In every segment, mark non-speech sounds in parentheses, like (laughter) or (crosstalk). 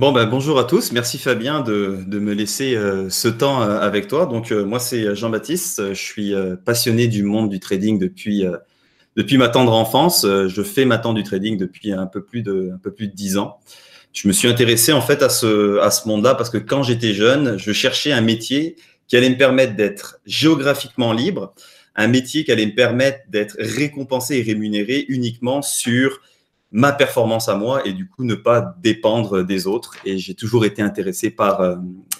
Ben, bonjour à tous. Merci Fabien de, me laisser euh, ce temps euh, avec toi. Donc, euh, moi, c'est Jean-Baptiste. Je suis passionné du monde du trading depuis, depuis ma tendre enfance. Je fais ma tendre du trading depuis un peu plus de, un peu plus de 10 ans. Je me suis intéressé en fait à ce, à ce monde-là parce que quand j'étais jeune, je cherchais un métier qui allait me permettre d'être géographiquement libre, un métier qui allait me permettre d'être récompensé et rémunéré uniquement sur ma performance à moi et du coup ne pas dépendre des autres. Et j'ai toujours été intéressé par, euh,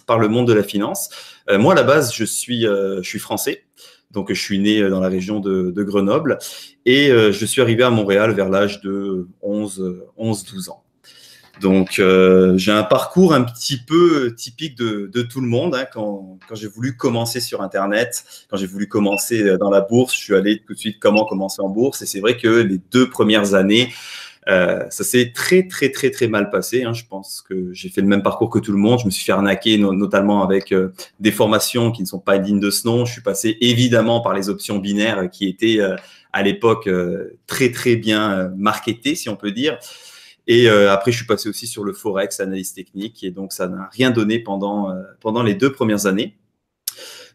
par le monde de la finance. Euh, moi, à la base, je suis, euh, je suis français. Donc, je suis né dans la région de, Grenoble et je suis arrivé à Montréal vers l'âge de 11-12 ans. Donc, j'ai un parcours un petit peu typique de, tout le monde. Hein. Quand, quand j'ai voulu commencer sur Internet, quand j'ai voulu commencer dans la bourse, je suis allé tout de suite comment commencer en bourse. Et c'est vrai que les deux premières années, euh, ça s'est très, très, très, très mal passé. Hein. Je pense que j'ai fait le même parcours que tout le monde. Je me suis fait arnaquer, notamment avec euh, des formations qui ne sont pas dignes de ce nom. Je suis passé évidemment par les options binaires qui étaient euh, à l'époque très, très bien marketées, si on peut dire. Et après, je suis passé aussi sur le Forex, analyse technique. Et donc, ça n'a rien donné pendant, pendant les deux premières années.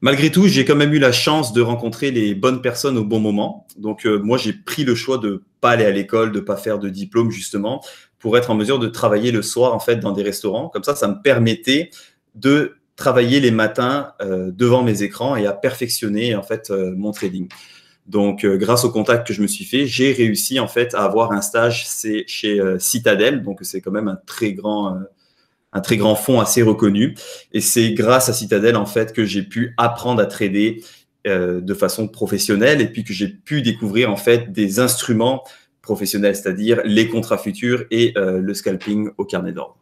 Malgré tout, j'ai quand même eu la chance de rencontrer les bonnes personnes au bon moment. Donc euh, moi, j'ai pris le choix de pas aller à l'école, de ne pas faire de diplôme justement, pour être en mesure de travailler le soir en fait dans des restaurants. Comme ça, ça me permettait de travailler les matins euh, devant mes écrans et à perfectionner en fait euh, mon trading. Donc, grâce au contact que je me suis fait, j'ai réussi en fait à avoir un stage chez Citadel. Donc, c'est quand même un très grand un très grand fonds assez reconnu. Et c'est grâce à Citadel, en fait, que j'ai pu apprendre à trader euh, de façon professionnelle et puis que j'ai pu découvrir, en fait, des instruments professionnels, c'est-à-dire les contrats futurs et euh, le scalping au carnet d'ordre.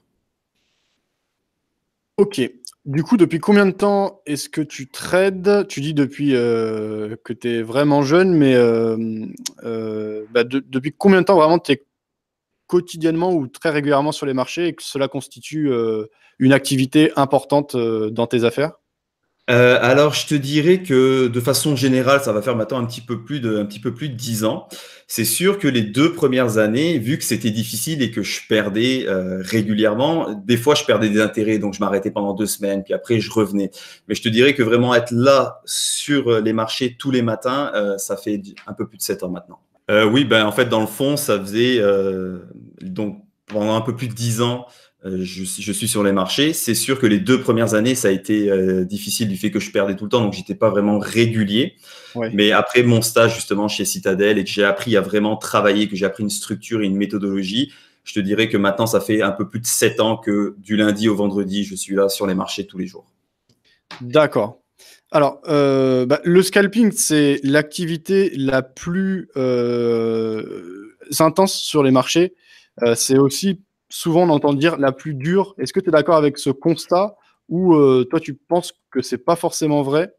Ok. Du coup, depuis combien de temps est-ce que tu trades Tu dis depuis euh, que tu es vraiment jeune, mais bah, depuis combien de temps vraiment tu es quotidiennement ou très régulièrement sur les marchés et que cela constitue euh, une activité importante euh, dans tes affaires euh, alors, je te dirais que de façon générale, ça va faire maintenant un petit peu plus de, un petit peu plus de 10 ans. C'est sûr que les deux premières années, vu que c'était difficile et que je perdais régulièrement, des fois je perdais des intérêts, donc je m'arrêtais pendant deux semaines, puis après je revenais. Mais je te dirais que vraiment être là sur les marchés tous les matins, ça fait un peu plus de 7 ans maintenant. oui, ben en fait, dans le fond, ça faisait donc pendant un peu plus de dix ans, euh, je, suis sur les marchés. C'est sûr que les deux premières années, ça a été euh, difficile du fait que je perdais tout le temps, donc je n'étais pas vraiment régulier. Mais après mon stage justement chez Citadel et que j'ai appris à vraiment travailler, que j'ai appris une structure et une méthodologie, je te dirais que maintenant, ça fait un peu plus de sept ans que du lundi au vendredi, je suis là sur les marchés tous les jours. D'accord. Alors, euh, bah, le scalping, c'est l'activité la plus intense sur les marchés. Euh, c'est aussi souvent on entend dire la plus dure. Est-ce que tu es d'accord avec ce constat ou euh, toi tu penses que ce n'est pas forcément vrai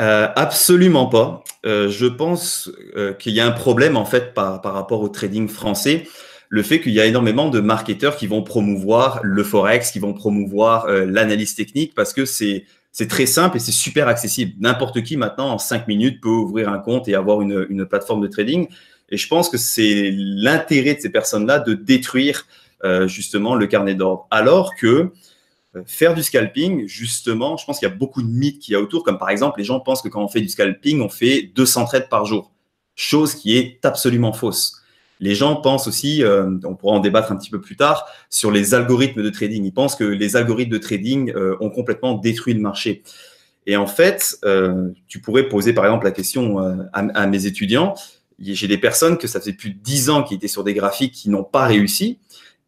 euh, Absolument pas. je pense qu'il y a un problème en fait par, rapport au trading français le fait qu'il y a énormément de marketeurs qui vont promouvoir le forex, qui vont promouvoir l'analyse technique parce que c'est très simple et c'est super accessible. N'importe qui maintenant en 5 minutes peut ouvrir un compte et avoir une plateforme de trading. Et je pense que c'est l'intérêt de ces personnes-là de détruire euh, justement le carnet d'ordre. Alors que euh, faire du scalping, justement, je pense qu'il y a beaucoup de mythes qu'il y a autour, comme par exemple, les gens pensent que quand on fait du scalping, on fait 200 trades par jour, chose qui est absolument fausse. Les gens pensent aussi, euh, on pourra en débattre un petit peu plus tard, sur les algorithmes de trading. Ils pensent que les algorithmes de trading ont complètement détruit le marché. Et en fait, tu pourrais poser par exemple la question à mes étudiants, j'ai des personnes que ça faisait plus de 10 ans qui étaient sur des graphiques qui n'ont pas réussi.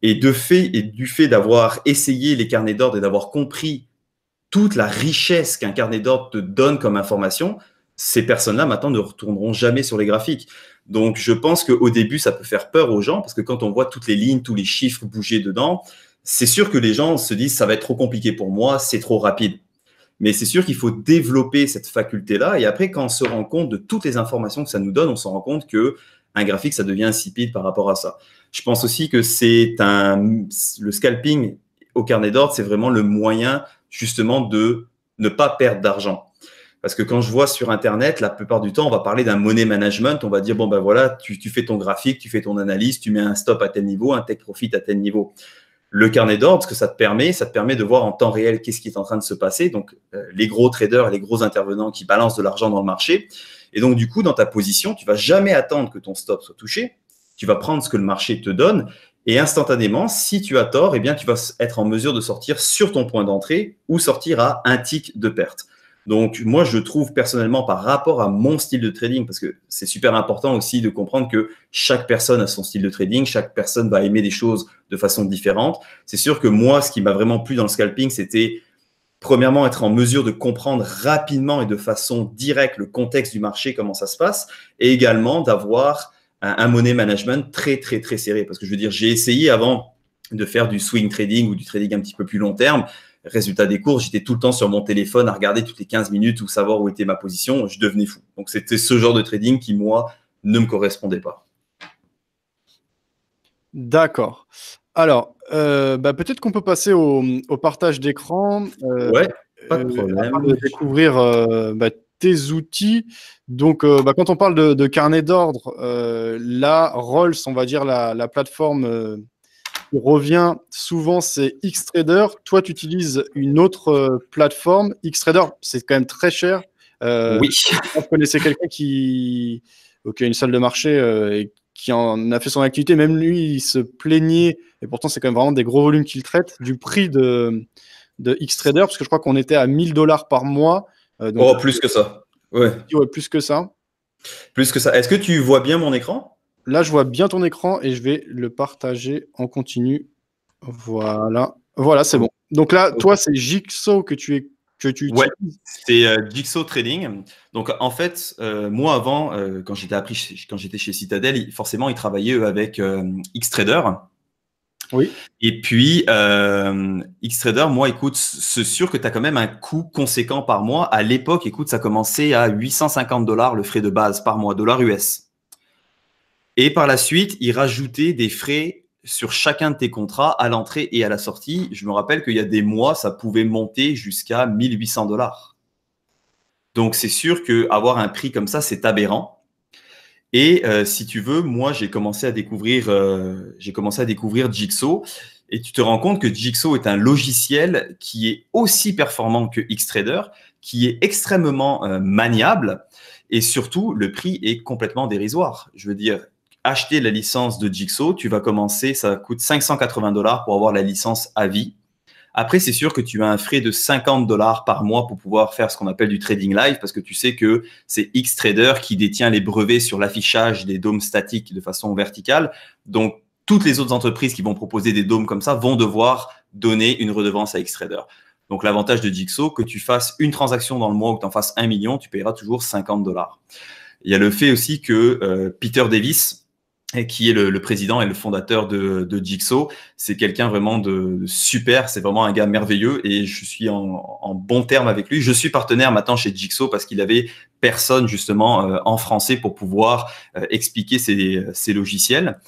Et de fait, et du fait d'avoir essayé les carnets d'ordre et d'avoir compris toute la richesse qu'un carnet d'ordre te donne comme information, ces personnes-là maintenant ne retourneront jamais sur les graphiques. Donc je pense qu'au début, ça peut faire peur aux gens parce que quand on voit toutes les lignes, tous les chiffres bouger dedans, c'est sûr que les gens se disent ça va être trop compliqué pour moi, c'est trop rapide. Mais c'est sûr qu'il faut développer cette faculté-là. Et après, quand on se rend compte de toutes les informations que ça nous donne, on se rend compte que un graphique, ça devient insipide par rapport à ça. Je pense aussi que c'est un, le scalping au carnet d'ordre, c'est vraiment le moyen justement de ne pas perdre d'argent. Parce que quand je vois sur Internet, la plupart du temps, on va parler d'un money management. On va dire, bon, ben voilà, tu, tu, fais ton graphique, tu fais ton analyse, tu mets un stop à tel niveau, un take profit à tel niveau. Le carnet d'ordre, ce que ça te permet, ça te permet de voir en temps réel qu'est-ce qui est en train de se passer. Donc, euh, les gros traders et les gros intervenants qui balancent de l'argent dans le marché. Et donc, du coup, dans ta position, tu vas jamais attendre que ton stop soit touché. Tu vas prendre ce que le marché te donne. Et instantanément, si tu as tort, eh bien, tu vas être en mesure de sortir sur ton point d'entrée ou sortir à un tick de perte. Donc moi, je trouve personnellement par rapport à mon style de trading, parce que c'est super important aussi de comprendre que chaque personne a son style de trading, chaque personne va aimer des choses de façon différente. C'est sûr que moi, ce qui m'a vraiment plu dans le scalping, c'était premièrement être en mesure de comprendre rapidement et de façon directe le contexte du marché, comment ça se passe, et également d'avoir un, un money management très très très serré. Parce que je veux dire, j'ai essayé avant de faire du swing trading ou du trading un petit peu plus long terme. Résultat des cours, j'étais tout le temps sur mon téléphone à regarder toutes les 15 minutes ou savoir où était ma position. Je devenais fou. Donc c'était ce genre de trading qui, moi, ne me correspondait pas. D'accord. Alors, euh, bah, peut-être qu'on peut passer au, partage d'écran. Euh, pas de euh, problème. découvrir bah, tes outils. Donc, bah, quand on parle de, carnet d'ordre, la Rolls, on va dire la plateforme revient souvent, c'est Xtrader. Toi, tu utilises une autre euh, plateforme. Xtrader, c'est quand même très cher. Euh, oui. On connaissait quelqu'un euh, qui... a une salle de marché et qui en a fait son activité. Même lui, il se plaignait, et pourtant, c'est quand même vraiment des gros volumes qu'il traite, du prix de, Xtrader, parce que je crois qu'on était à 1000 dollars par mois. oh, plus que ça. Ouais. Plus que ça. Plus que ça. Est-ce que tu vois bien mon écran Là, je vois bien ton écran et je vais le partager en continu. Voilà. Voilà, c'est bon. Donc là, toi, c'est Jigsaw que tu es que tu c'est euh, Jigsaw Trading. Donc en fait, euh, moi avant, euh, quand j'étais chez, quand j'étais chez Citadel, forcément, ils travaillaient avec Xtrader. Oui. Et puis Xtrader, moi, écoute, c'est sûr que tu as quand même un coût conséquent par mois. À l'époque, écoute, ça commençait à 850 dollars le frais de base par mois, dollars US. Et par la suite, ils rajoutaient des frais sur chacun de tes contrats à l'entrée et à la sortie. Je me rappelle qu'il y a des mois, ça pouvait monter jusqu'à 1800 dollars. Donc c'est sûr qu'avoir un prix comme ça, c'est aberrant. Et euh, si tu veux, moi j'ai commencé à découvrir, euh, j'ai commencé à découvrir Jigsaw, et tu te rends compte que Jigsaw est un logiciel qui est aussi performant que Xtrader, qui est extrêmement euh, maniable, et surtout le prix est complètement dérisoire. Je veux dire, acheter la licence de Jigsaw, tu vas commencer, ça coûte 580 dollars pour avoir la licence à vie. Après, c'est sûr que tu as un frais de 50 dollars par mois pour pouvoir faire ce qu'on appelle du trading live parce que tu sais que c'est Xtrader qui détient les brevets sur l'affichage des dômes statiques de façon verticale. Donc, toutes les autres entreprises qui vont proposer des dômes comme ça vont devoir donner une redevance à Xtrader. Donc, l'avantage de Jigsaw, que tu fasses une transaction dans le mois ou que tu en fasses un million, tu paieras toujours 50 dollars. Il y a le fait aussi que euh, Peter Davis, qui est le, le, président et le fondateur de, de Jigsaw. C'est quelqu'un vraiment de super, c'est vraiment un gars merveilleux et je suis en, en, bon terme avec lui. Je suis partenaire maintenant chez Jigsaw parce qu'il avait personne justement euh, en français pour pouvoir euh, expliquer ses, ses, logiciels.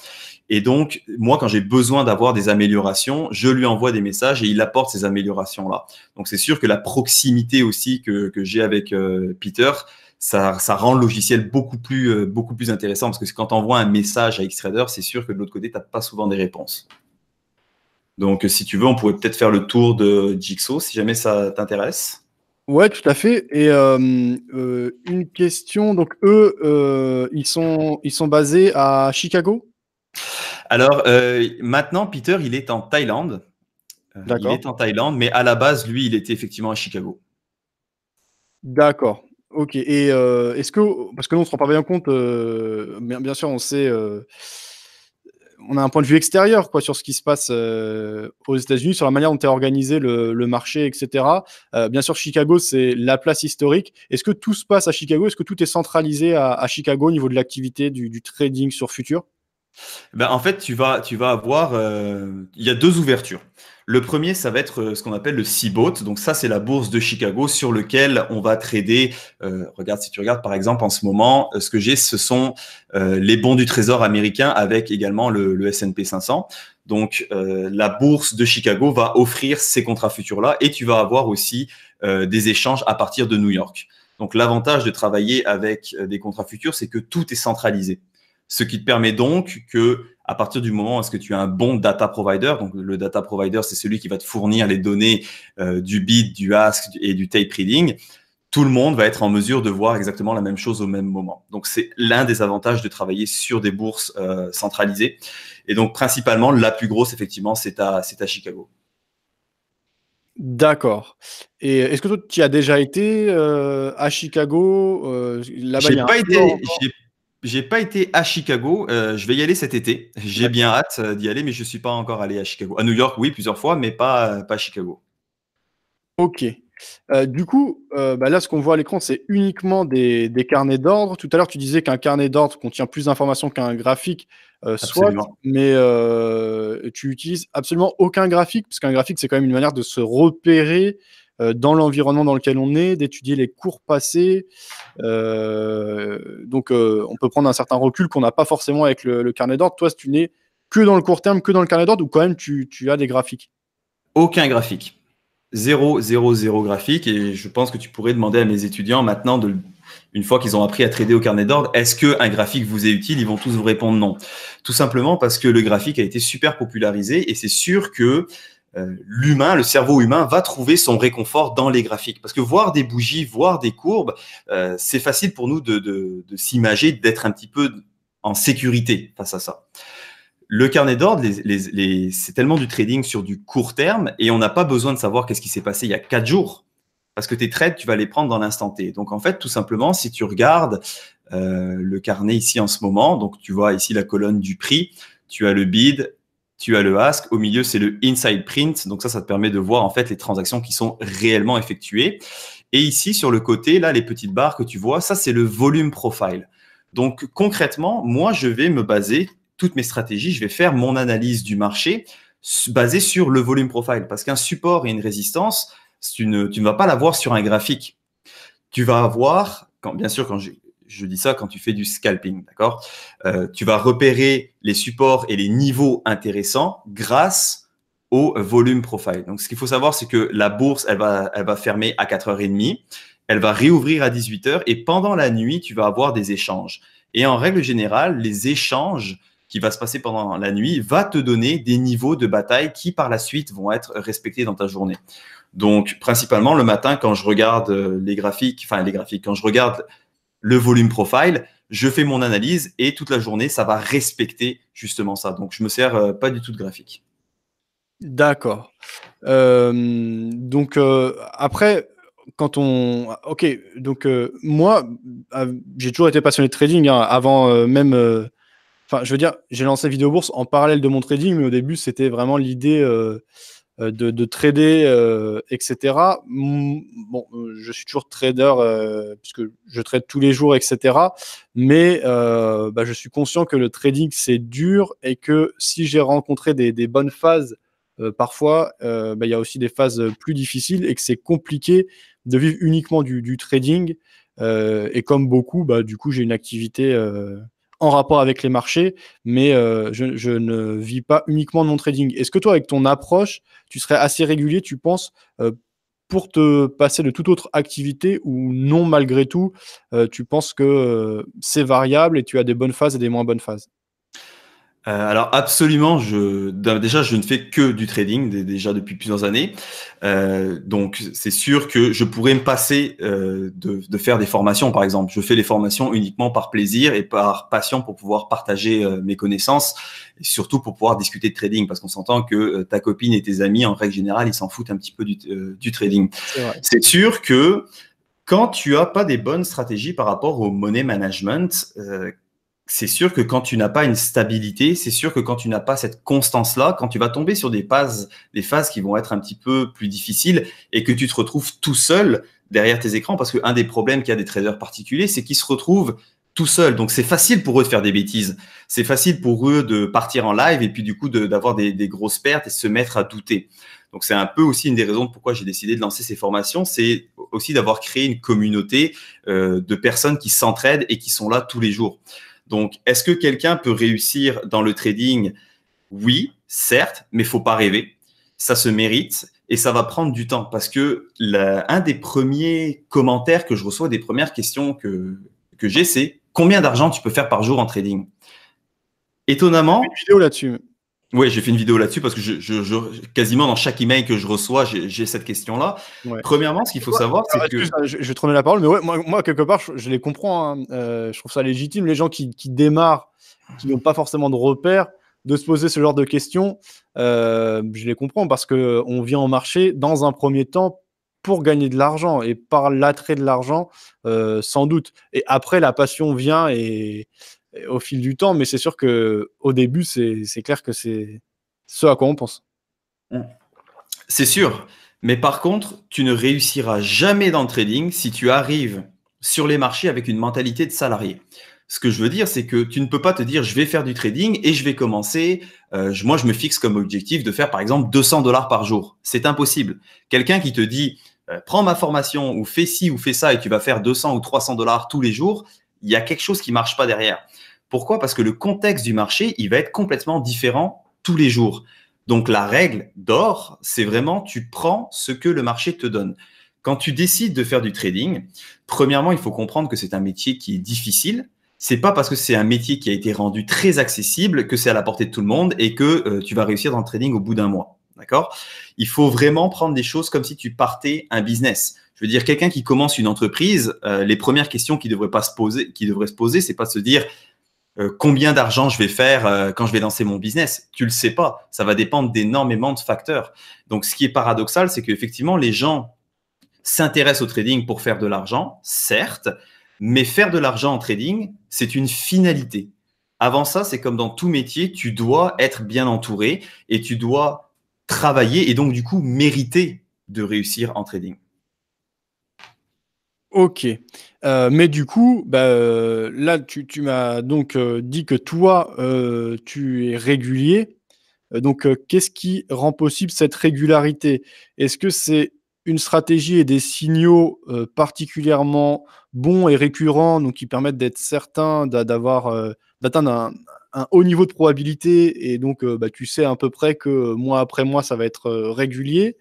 Et donc, moi, quand j'ai besoin d'avoir des améliorations, je lui envoie des messages et il apporte ces améliorations-là. Donc, c'est sûr que la proximité aussi que, que j'ai avec euh, Peter, ça, rend le logiciel beaucoup plus, euh, beaucoup plus intéressant parce que quand on envoies un message à Xtrader, c'est sûr que de l'autre côté, tu n'as pas souvent des réponses. Donc, si tu veux, on pourrait peut-être faire le tour de Jigsaw si jamais ça t'intéresse. Oui, tout à fait. Et euh, euh, une question. Donc, eux, ils, sont, ils sont basés à Chicago Alors, maintenant, Peter, il est en Thaïlande. il est en Thaïlande, mais à la base, lui, il était effectivement à Chicago. D'accord. Ok, et euh, est-ce que, parce que nous on se rend pas bien compte, euh, bien, sûr on sait, euh, on a un point de vue extérieur quoi, sur ce qui se passe aux États-Unis, sur la manière dont est organisé le, marché, etc. bien sûr Chicago c'est la place historique. Est-ce que tout se passe à Chicago Est-ce que tout est centralisé à, Chicago au niveau de l'activité du, trading sur futur ben, En fait tu vas, tu vas avoir, il y a deux ouvertures. Le premier, ça va être euh, ce qu'on appelle le CBOT. Donc ça, c'est la bourse de Chicago sur lequel on va trader. Euh, regarde, si tu regardes par exemple en ce moment, euh, ce que j'ai, ce sont les bons du Trésor américain avec également le, S&P 500. Donc la bourse de Chicago va offrir ces contrats futurs-là et tu vas avoir aussi des échanges à partir de New York. Donc l'avantage de travailler avec des contrats futurs, c'est que tout est centralisé. Ce qui te permet donc que à partir du moment où est-ce que tu as un bon data provider, donc le data provider, c'est celui qui va te fournir les données euh, du bid, du ask et du tape reading, tout le monde va être en mesure de voir exactement la même chose au même moment. Donc c'est l'un des avantages de travailler sur des bourses euh, centralisées. Et donc principalement, la plus grosse, effectivement, c'est à, Chicago. D'accord. Et est-ce que toi, tu as déjà été euh, à Chicago Là-bas, pas, été, j'ai pas été à Chicago. Euh, je vais y aller cet été. J'ai bien hâte euh, d'y aller, mais je ne suis pas encore allé à Chicago. À New York, oui, plusieurs fois, mais pas, euh, à Chicago. Ok. du coup, bah là, ce qu'on voit à l'écran, c'est uniquement des, carnets d'ordre. Tout à l'heure, tu disais qu'un carnet d'ordre contient plus d'informations qu'un graphique, soit, mais tu utilises absolument aucun graphique, parce qu'un graphique, c'est quand même une manière de se repérer euh, dans l'environnement dans lequel on est, d'étudier les cours passés. Euh, donc, euh, on peut prendre un certain recul qu'on n'a pas forcément avec le, carnet d'ordre. Toi, si tu n'es que dans le court terme, que dans le carnet d'ordre, ou quand même tu, as des graphiques Aucun graphique. Zéro, zéro, zéro graphique. Et je pense que tu pourrais demander à mes étudiants maintenant, de, une fois qu'ils ont appris à trader au carnet d'ordre, est-ce qu'un graphique vous est utile Ils vont tous vous répondre non. Tout simplement parce que le graphique a été super popularisé et c'est sûr que euh, l'humain, le cerveau humain va trouver son réconfort dans les graphiques. Parce que voir des bougies, voir des courbes, euh, c'est facile pour nous de, de, de s'imager, d'être un petit peu en sécurité face à ça. Le carnet d'ordre, les, les, c'est tellement du trading sur du court terme et on n'a pas besoin de savoir qu'est-ce qui s'est passé il y a quatre jours. Parce que tes trades, tu vas les prendre dans l'instant T. Donc en fait, tout simplement, si tu regardes euh, le carnet ici en ce moment, donc tu vois ici la colonne du prix, tu as le bid, tu as le ask, au milieu c'est le inside print, donc ça ça te permet de voir en fait les transactions qui sont réellement effectuées. Et ici sur le côté, là les petites barres que tu vois, ça c'est le volume profile. Donc concrètement, moi je vais me baser toutes mes stratégies, je vais faire mon analyse du marché basée sur le volume profile, parce qu'un support et une résistance, tu ne vas pas l'avoir sur un graphique. Tu vas avoir, quand, bien sûr, quand j'ai je dis ça quand tu fais du scalping, d'accord euh, Tu vas repérer les supports et les niveaux intéressants grâce au volume profile. Donc, ce qu'il faut savoir, c'est que la bourse, elle va, elle va fermer à 4h30, elle va réouvrir à 18h et pendant la nuit, tu vas avoir des échanges. Et en règle générale, les échanges qui vont se passer pendant la nuit vont te donner des niveaux de bataille qui par la suite vont être respectés dans ta journée. Donc principalement le matin quand je regarde euh, les graphiques, enfin les graphiques, quand je regarde le volume profile, je fais mon analyse et toute la journée, ça va respecter justement ça. Donc, je me sers euh, pas du tout de graphique. D'accord. Euh, donc, euh, après, quand on. Ok, donc moi, j'ai toujours été passionné de trading hein, avant même. Enfin, je veux dire, j'ai lancé Vidéo Bourse en parallèle de mon trading, mais au début, c'était vraiment l'idée euh, de, trader, euh, etc. Bon, euh, je suis toujours trader puisque je trade tous les jours, etc. Mais bah, je suis conscient que le trading c'est dur et que si j'ai rencontré des, bonnes phases, parfois bah, il y a aussi des phases plus difficiles et que c'est compliqué de vivre uniquement du, trading. et comme beaucoup, bah, du coup, j'ai une activité en rapport avec les marchés, mais euh, je, ne vis pas uniquement de mon trading. Est-ce que toi, avec ton approche, tu serais assez régulier, tu penses, euh, pour te passer de toute autre activité ou non, malgré tout, euh, tu penses que c'est variable et tu as des bonnes phases et des moins bonnes phases euh, alors absolument, je, déjà je ne fais que du trading déjà depuis plusieurs années, euh, donc c'est sûr que je pourrais me passer euh, de, de, faire des formations par exemple. Je fais les formations uniquement par plaisir et par passion pour pouvoir partager euh, mes connaissances et surtout pour pouvoir discuter de trading parce qu'on s'entend que euh, ta copine et tes amis en règle générale ils s'en foutent un petit peu du, euh, du trading. C'est sûr que quand tu as pas des bonnes stratégies par rapport au money management, euh, c'est sûr que quand tu n'as pas une stabilité, c'est sûr que quand tu n'as pas cette constance-là, quand tu vas tomber sur des phases, des phases qui vont être un petit peu plus difficiles et que tu te retrouves tout seul derrière tes écrans, parce qu'un des problèmes qu'il y a des traders particuliers, c'est qu'ils se retrouvent tout seuls. Donc c'est facile pour eux de faire des bêtises. C'est facile pour eux de partir en live et puis du coup d'avoir des, grosses pertes et se mettre à douter. Donc c'est un peu aussi une des raisons pourquoi j'ai décidé de lancer ces formations, c'est aussi d'avoir créé une communauté euh, de personnes qui s'entraident et qui sont là tous les jours. Donc, est-ce que quelqu'un peut réussir dans le trading Oui, certes, mais faut pas rêver. Ça se mérite et ça va prendre du temps parce que la, un des premiers commentaires que je reçois, des premières questions que, que j'ai, c'est combien d'argent tu peux faire par jour en trading Étonnamment. une vidéo là-dessus. Oui, j'ai fait une vidéo là-dessus parce que je, quasiment dans chaque email que je reçois, j'ai cette question-là. Premièrement, ce qu'il faut savoir, c'est ah, que. Je, vais te la parole, mais ouais, moi, quelque part, je, les comprends. Hein. Euh, je trouve ça légitime. Les gens qui, démarrent, qui n'ont pas forcément de repères, de se poser ce genre de questions, euh, je les comprends parce qu'on euh, vient en marché dans un premier temps pour gagner de l'argent et par l'attrait de l'argent, sans doute. Et après, la passion vient et, au fil du temps, mais c'est sûr que au début, c'est clair que c'est ce à quoi on pense. Mm. C'est sûr. Mais par contre, tu ne réussiras jamais dans le trading si tu arrives sur les marchés avec une mentalité de salarié. Ce que je veux dire, c'est que tu ne peux pas te dire je vais faire du trading et je vais commencer. Euh, moi, je me fixe comme objectif de faire par exemple 200 dollars par jour. C'est impossible. Quelqu'un qui te dit euh, prends ma formation ou fais ci ou fais ça et tu vas faire 200 ou 300 dollars tous les jours, il y a quelque chose qui marche pas derrière. Pourquoi Parce que le contexte du marché, il va être complètement différent tous les jours. Donc la règle d'or, c'est vraiment tu prends ce que le marché te donne. Quand tu décides de faire du trading, premièrement, il faut comprendre que c'est un métier qui est difficile. C'est pas parce que c'est un métier qui a été rendu très accessible que c'est à la portée de tout le monde et que euh, tu vas réussir dans le trading au bout d'un mois. D'accord Il faut vraiment prendre des choses comme si tu partais un business. Je veux dire, quelqu'un qui commence une entreprise, euh, les premières questions qui devrait pas se poser, qui devrait se poser, c'est pas de se dire euh, combien d'argent je vais faire euh, quand je vais lancer mon business. Tu le sais pas. Ça va dépendre d'énormément de facteurs. Donc, ce qui est paradoxal, c'est qu'effectivement, les gens s'intéressent au trading pour faire de l'argent, certes, mais faire de l'argent en trading, c'est une finalité. Avant ça, c'est comme dans tout métier, tu dois être bien entouré et tu dois travailler et donc du coup mériter de réussir en trading. Ok. Euh, mais du coup, bah, euh, là, tu, m'as donc euh, dit que toi, tu es régulier. Donc, qu'est-ce qui rend possible cette régularité Est-ce que c'est une stratégie et des signaux particulièrement bons et récurrents, donc qui permettent d'être certain d'avoir d'atteindre un, un haut niveau de probabilité et donc euh, bah, tu sais à peu près que mois après mois, ça va être euh, régulier.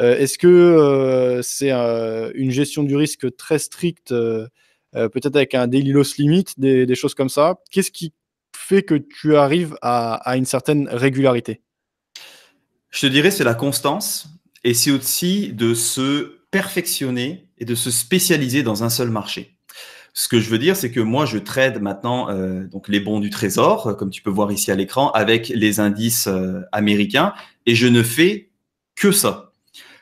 Euh, est-ce que c'est une gestion du risque très stricte, peut-être avec un daily loss limit, des, choses comme ça Qu'est-ce qui fait que tu arrives à, à une certaine régularité Je te dirais, c'est la constance et c'est aussi de se perfectionner et de se spécialiser dans un seul marché ce que je veux dire, c'est que moi, je trade maintenant euh, donc les bons du trésor, euh, comme tu peux voir ici à l'écran, avec les indices euh, américains, et je ne fais que ça.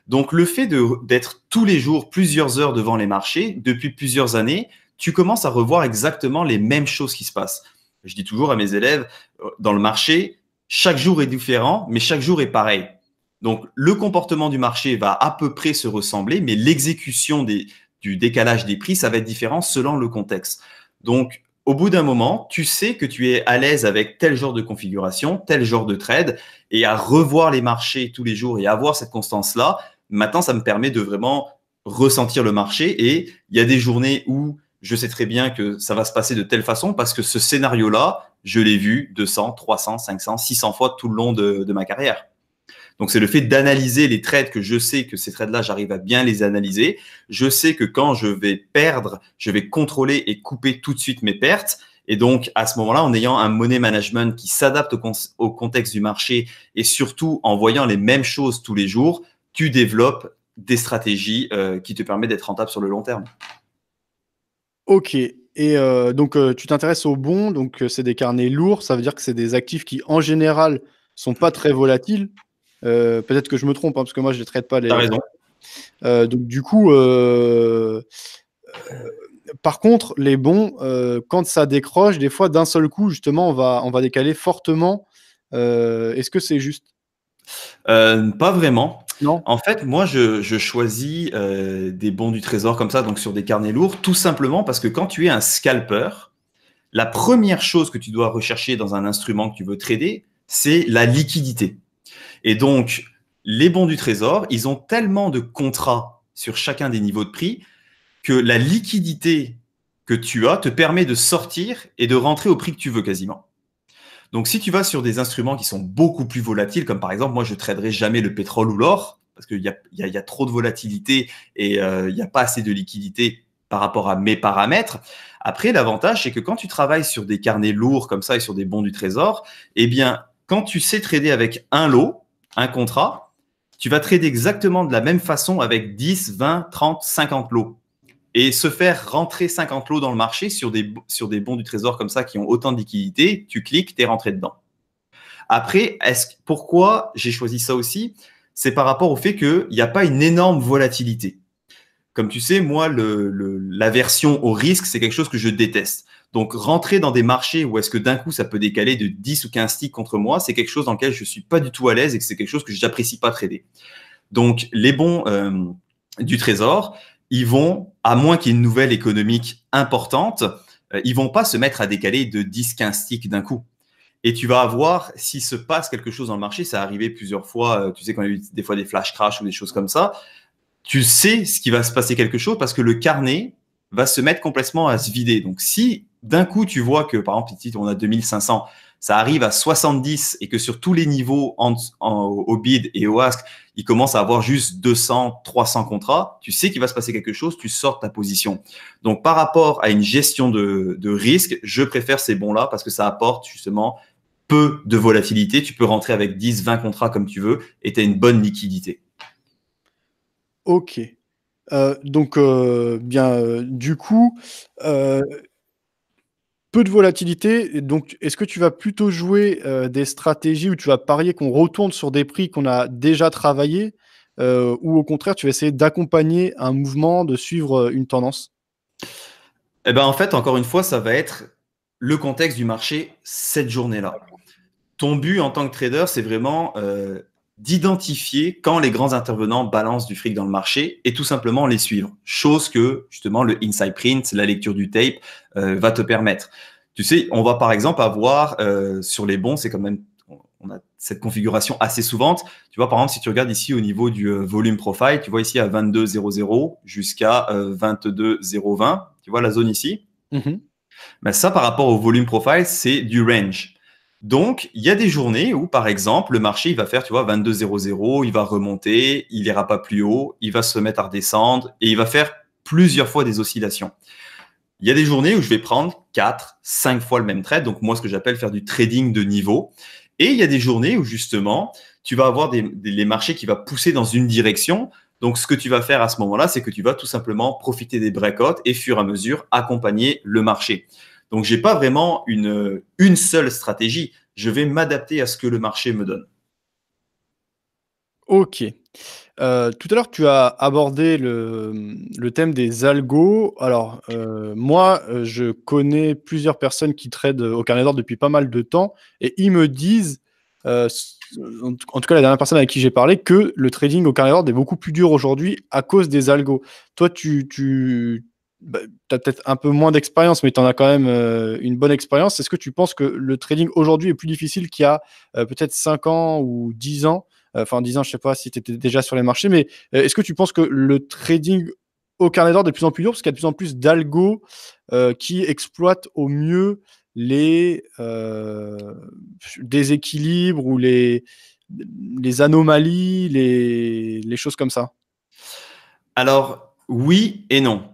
Donc le fait d'être tous les jours plusieurs heures devant les marchés, depuis plusieurs années, tu commences à revoir exactement les mêmes choses qui se passent. Je dis toujours à mes élèves, dans le marché, chaque jour est différent, mais chaque jour est pareil. Donc le comportement du marché va à peu près se ressembler, mais l'exécution des, du décalage des prix, ça va être différent selon le contexte. Donc, au bout d'un moment, tu sais que tu es à l'aise avec tel genre de configuration, tel genre de trade, et à revoir les marchés tous les jours et avoir cette constance-là, maintenant, ça me permet de vraiment ressentir le marché. Et il y a des journées où je sais très bien que ça va se passer de telle façon parce que ce scénario-là, je l'ai vu 200, 300, 500, 600 fois tout le long de, de ma carrière. Donc c'est le fait d'analyser les trades que je sais que ces trades-là, j'arrive à bien les analyser. Je sais que quand je vais perdre, je vais contrôler et couper tout de suite mes pertes. Et donc, à ce moment-là, en ayant un money management qui s'adapte au, contexte du marché et surtout en voyant les mêmes choses tous les jours, tu développes des stratégies euh, qui te permettent d'être rentable sur le long terme. Ok. Et euh, donc, euh, tu t'intéresses aux bons, donc c'est des carnets lourds, ça veut dire que c'est des actifs qui, en général, sont pas très volatiles, euh, peut-être que je me trompe, hein, parce que moi, je ne traite pas. Les... raison. Euh, donc, du coup, euh, par contre, les bons, quand ça décroche, des fois, d'un seul coup, justement, on va, on va décaler fortement. Est-ce que c'est juste pas vraiment. Non. En fait, moi, je, choisis des bons du trésor comme ça, donc sur des carnets lourds, tout simplement parce que quand tu es un scalper, la première chose que tu dois rechercher dans un instrument que tu veux trader, c'est la liquidité. Et donc, les bons du trésor, ils ont tellement de contrats sur chacun des niveaux de prix que la liquidité que tu as te permet de sortir et de rentrer au prix que tu veux quasiment. Donc si tu vas sur des instruments qui sont beaucoup plus volatiles, comme par exemple moi je ne traderai jamais le pétrole ou l'or, parce qu'il y, a, trop de volatilité et euh, il n'y a pas assez de liquidité par rapport à mes paramètres. Après, l'avantage, c'est que quand tu travailles sur des carnets lourds comme ça et sur des bons du trésor, eh bien, quand tu sais trader avec un lot, un contrat, tu vas trader exactement de la même façon avec 10, 20, 30, 50 lots. Et se faire rentrer 50 lots dans le marché sur des, bons du trésor comme ça qui ont autant de liquidités, tu cliques, tu es rentré dedans. Après, est-ce, pourquoi j'ai choisi ça aussi C'est par rapport au fait qu'il n'y a pas une énorme volatilité. Comme tu sais, moi, l'aversion au risque, c'est quelque chose que je déteste. Donc rentrer dans des marchés où est-ce que d'un coup ça peut décaler de 10 ou 15 sticks contre moi, c'est quelque chose dans lequel je suis pas du tout à l'aise et que c'est quelque chose que j'apprécie pas trader. Donc les bons euh, du trésor, ils vont, à moins qu'il y ait une nouvelle économique importante, euh, ils vont pas se mettre à décaler de 10-15 sticks d'un coup. Et tu vas voir, s'il se passe quelque chose dans le marché, ça a arrivé plusieurs fois, euh, tu sais quand il y a eu des fois des flash crash ou des choses comme ça, tu sais ce qui va se passer quelque chose parce que le carnet va se mettre complètement à se vider. Donc si d'un coup, tu vois que, par exemple, on a 2500, ça arrive à 70 et que sur tous les niveaux au bid et au ask, il commence à avoir juste 200, 300 contrats, tu sais qu'il va se passer quelque chose, tu sors ta position. Donc, par rapport à une gestion de, risque, je préfère ces bons-là parce que ça apporte justement peu de volatilité. Tu peux rentrer avec 10, 20 contrats comme tu veux et tu as une bonne liquidité. Ok. Euh, donc, euh, bien, euh, du coup, peu de volatilité. Donc, est-ce que tu vas plutôt jouer euh, des stratégies où tu vas parier qu'on retourne sur des prix qu'on a déjà travaillés euh, ou au contraire, tu vas essayer d'accompagner un mouvement, de suivre euh, une tendance eh ben, En fait, encore une fois, ça va être le contexte du marché cette journée-là. Ton but en tant que trader, c'est vraiment d'identifier quand les grands intervenants balancent du fric dans le marché et tout simplement les suivre. Chose que justement le inside print, la lecture du tape euh, va te permettre. Tu sais, on va par exemple avoir euh, sur les bons, c'est quand même on a cette configuration assez souvent. Tu vois, par exemple, si tu regardes ici au niveau du euh, volume profile, tu vois ici à 22.00 jusqu'à 22.020, tu vois la zone ici. Mais mm-hmm. ben, ça, par rapport au volume profile, c'est du range. Donc, il y a des journées où, par exemple, le marché, va faire, tu vois, 22,00, il va remonter, il n'ira pas plus haut, il va se mettre à redescendre et il va faire plusieurs fois des oscillations. Il y a des journées où je vais prendre 4, 5 fois le même trade, donc moi, ce que j'appelle faire du trading de niveau. Et il y a des journées où, justement, tu vas avoir des, les marchés qui vont pousser dans une direction. Donc, ce que tu vas faire à ce moment-là, c'est que tu vas tout simplement profiter des breakouts et, fur et à mesure, accompagner le marché. Donc, je n'ai pas vraiment une, une seule stratégie. Je vais m'adapter à ce que le marché me donne. Ok. Euh, tout à l'heure, tu as abordé le, thème des algos. Alors, euh, moi, euh, je connais plusieurs personnes qui tradent au d'ordre depuis pas mal de temps et ils me disent, en tout cas la dernière personne avec qui j'ai parlé, que le trading au carnet d'ordre est beaucoup plus dur aujourd'hui à cause des algos. Toi, tu, tu, bah, tu as peut-être un peu moins d'expérience, mais tu en as quand même euh, une bonne expérience. Est-ce que tu penses que le trading aujourd'hui est plus difficile qu'il y a euh, peut-être 5 ans ou 10 ans euh, Enfin, 10 ans, je ne sais pas si tu étais déjà sur les marchés, mais est-ce que tu penses que le trading au carnet d'or est de plus en plus dur parce qu'il y a de plus en plus d'algo qui exploitent au mieux les déséquilibres ou les, anomalies, les choses comme ça Alors, oui et non.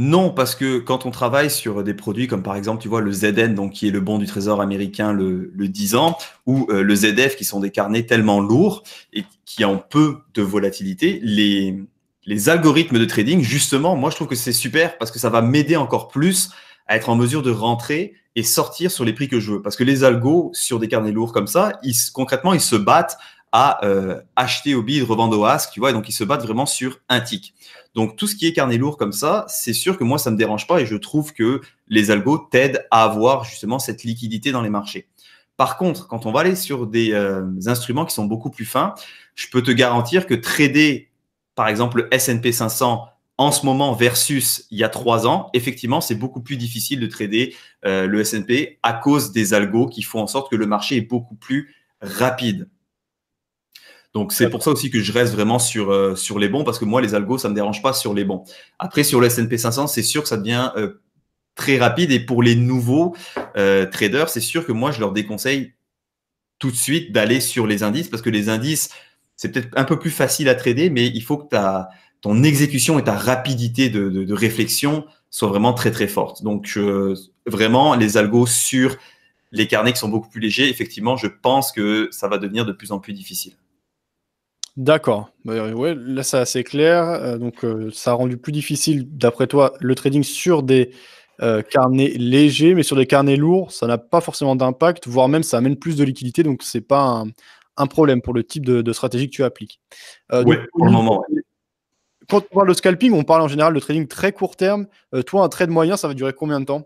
Non, parce que quand on travaille sur des produits comme par exemple, tu vois, le ZN, donc qui est le bon du trésor américain le, le 10 ans, ou euh, le ZF, qui sont des carnets tellement lourds et qui ont peu de volatilité, les, les algorithmes de trading, justement, moi je trouve que c'est super parce que ça va m'aider encore plus à être en mesure de rentrer et sortir sur les prix que je veux. Parce que les algos sur des carnets lourds comme ça, ils, concrètement, ils se battent à euh, acheter au bid, revendre au ask, tu vois, et donc ils se battent vraiment sur un tick. Donc tout ce qui est carnet lourd comme ça, c'est sûr que moi, ça ne me dérange pas et je trouve que les algos t'aident à avoir justement cette liquidité dans les marchés. Par contre, quand on va aller sur des euh, instruments qui sont beaucoup plus fins, je peux te garantir que trader, par exemple, le S&P 500 en ce moment versus il y a trois ans, effectivement, c'est beaucoup plus difficile de trader euh, le S&P à cause des algos qui font en sorte que le marché est beaucoup plus rapide. Donc c'est pour ça aussi que je reste vraiment sur, euh, sur les bons, parce que moi, les algos, ça ne me dérange pas sur les bons. Après, sur le S&P 500, c'est sûr que ça devient euh, très rapide. Et pour les nouveaux euh, traders, c'est sûr que moi, je leur déconseille tout de suite d'aller sur les indices, parce que les indices, c'est peut-être un peu plus facile à trader, mais il faut que ta, ton exécution et ta rapidité de, de réflexion soient vraiment très très fortes. Donc vraiment, les algos sur les carnets qui sont beaucoup plus légers, effectivement, je pense que ça va devenir de plus en plus difficile. D'accord. Bah, là, c'est assez clair. Euh, donc, euh, ça a rendu plus difficile, d'après toi, le trading sur des euh, carnets légers, mais sur des carnets lourds, ça n'a pas forcément d'impact, voire même ça amène plus de liquidité. Donc, c'est pas un, problème pour le type de, stratégie que tu appliques. oui, pour le moment. Quand on parle de scalping, on parle en général de trading très court terme. toi, un trade moyen, ça va durer combien de temps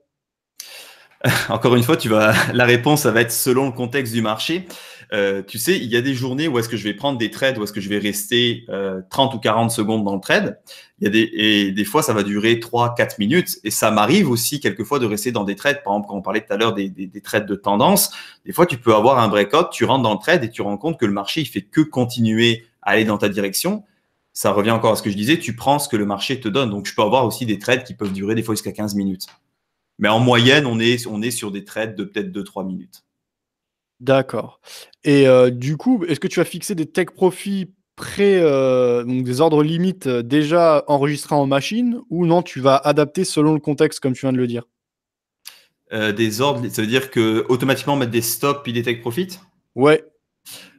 (laughs) encore une fois, tu vas, la réponse, ça va être selon le contexte du marché. Euh, tu sais, il y a des journées où est-ce que je vais prendre des trades, où est-ce que je vais rester 30 euh, ou 40 secondes dans le trade. des, et des fois, ça va durer 3-4 minutes. Et ça m'arrive aussi quelquefois de rester dans des trades. Par exemple, quand on parlait tout à l'heure des, trades de tendance, des fois, tu peux avoir un breakout, tu rentres dans le trade et tu rends compte que le marché, il fait que continuer à aller dans ta direction. Ça revient encore à ce que je disais, tu prends ce que le marché te donne. Donc, je peux avoir aussi des trades qui peuvent durer des fois jusqu'à 15 minutes. Mais en moyenne, on est, on est sur des trades de peut-être 2-3 minutes. D'accord. Et euh, du coup, est-ce que tu as fixé des tech profit près, euh, donc des ordres limites euh, déjà enregistrés en machine ou non, tu vas adapter selon le contexte, comme tu viens de le dire Des ordres, ça veut dire que automatiquement mettre des stops puis des tech profits Ouais.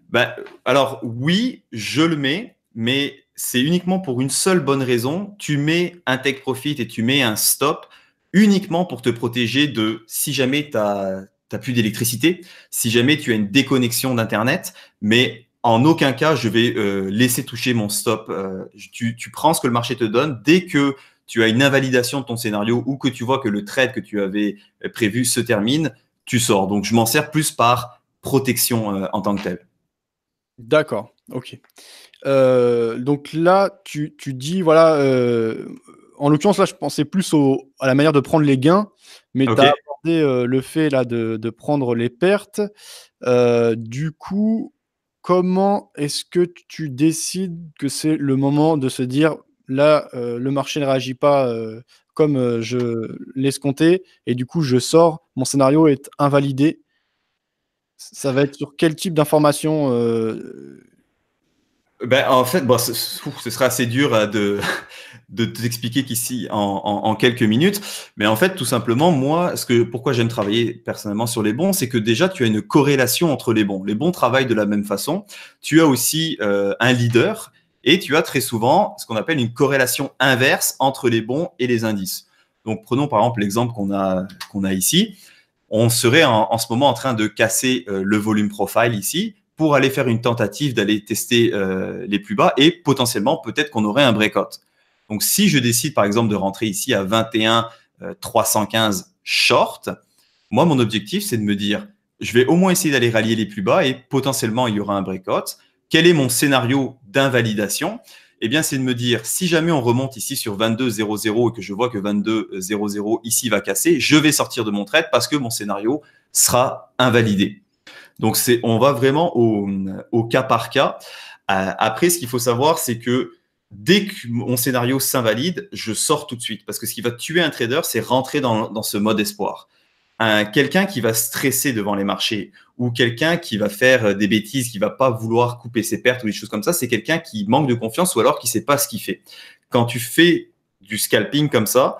Bah, alors oui, je le mets, mais c'est uniquement pour une seule bonne raison. Tu mets un take profit et tu mets un stop uniquement pour te protéger de si jamais tu as plus d'électricité. Si jamais tu as une déconnexion d'Internet, mais en aucun cas, je vais euh, laisser toucher mon stop. Euh, tu, prends ce que le marché te donne. Dès que tu as une invalidation de ton scénario ou que tu vois que le trade que tu avais euh, prévu se termine, tu sors. Donc, je m'en sers plus par protection en tant que tel. D'accord, ok. donc là, tu, dis, voilà, en l'occurrence, là, je pensais plus au, à la manière de prendre les gains, mais tu as euh, le fait là, de, prendre les pertes. Euh, du coup, comment est-ce que tu décides que c'est le moment de se dire là, euh, le marché ne réagit pas comme je l'escomptais et du coup, je sors, mon scénario est invalidé Ça va être sur quel type d'information ben, En fait, ce, sera assez dur hein, de de t'expliquer qu'ici en, quelques minutes. Mais en fait, tout simplement, moi, ce que, pourquoi j'aime travailler personnellement sur les bons, c'est que déjà, tu as une corrélation entre les bons. Les bons travaillent de la même façon. Tu as aussi euh, un leader et tu as très souvent ce qu'on appelle une corrélation inverse entre les bons et les indices. Donc, prenons par exemple l'exemple qu'on a, qu'on a ici. On serait en, ce moment en train de casser euh, le volume profile ici pour aller faire une tentative d'aller tester euh, les plus bas et potentiellement peut-être qu'on aurait un breakout. Donc, si je décide, par exemple, de rentrer ici à 21 315 euh, short, moi, mon objectif, c'est de me dire, je vais au moins essayer d'aller rallier les plus bas et potentiellement, il y aura un breakout. Quel est mon scénario d'invalidation Eh bien, c'est de me dire, si jamais on remonte ici sur 22.00 et que je vois que 22.00 ici va casser, je vais sortir de mon trade parce que mon scénario sera invalidé. Donc, on va vraiment au, au cas par cas. Euh, après, ce qu'il faut savoir, c'est que dès que mon scénario s'invalide, je sors tout de suite. Parce que ce qui va tuer un trader, c'est rentrer dans, ce mode espoir. Quelqu'un qui va stresser devant les marchés ou quelqu'un qui va faire euh, des bêtises, qui va pas vouloir couper ses pertes ou des choses comme ça, c'est quelqu'un qui manque de confiance ou alors qui sait pas ce qu'il fait. Quand tu fais du scalping comme ça,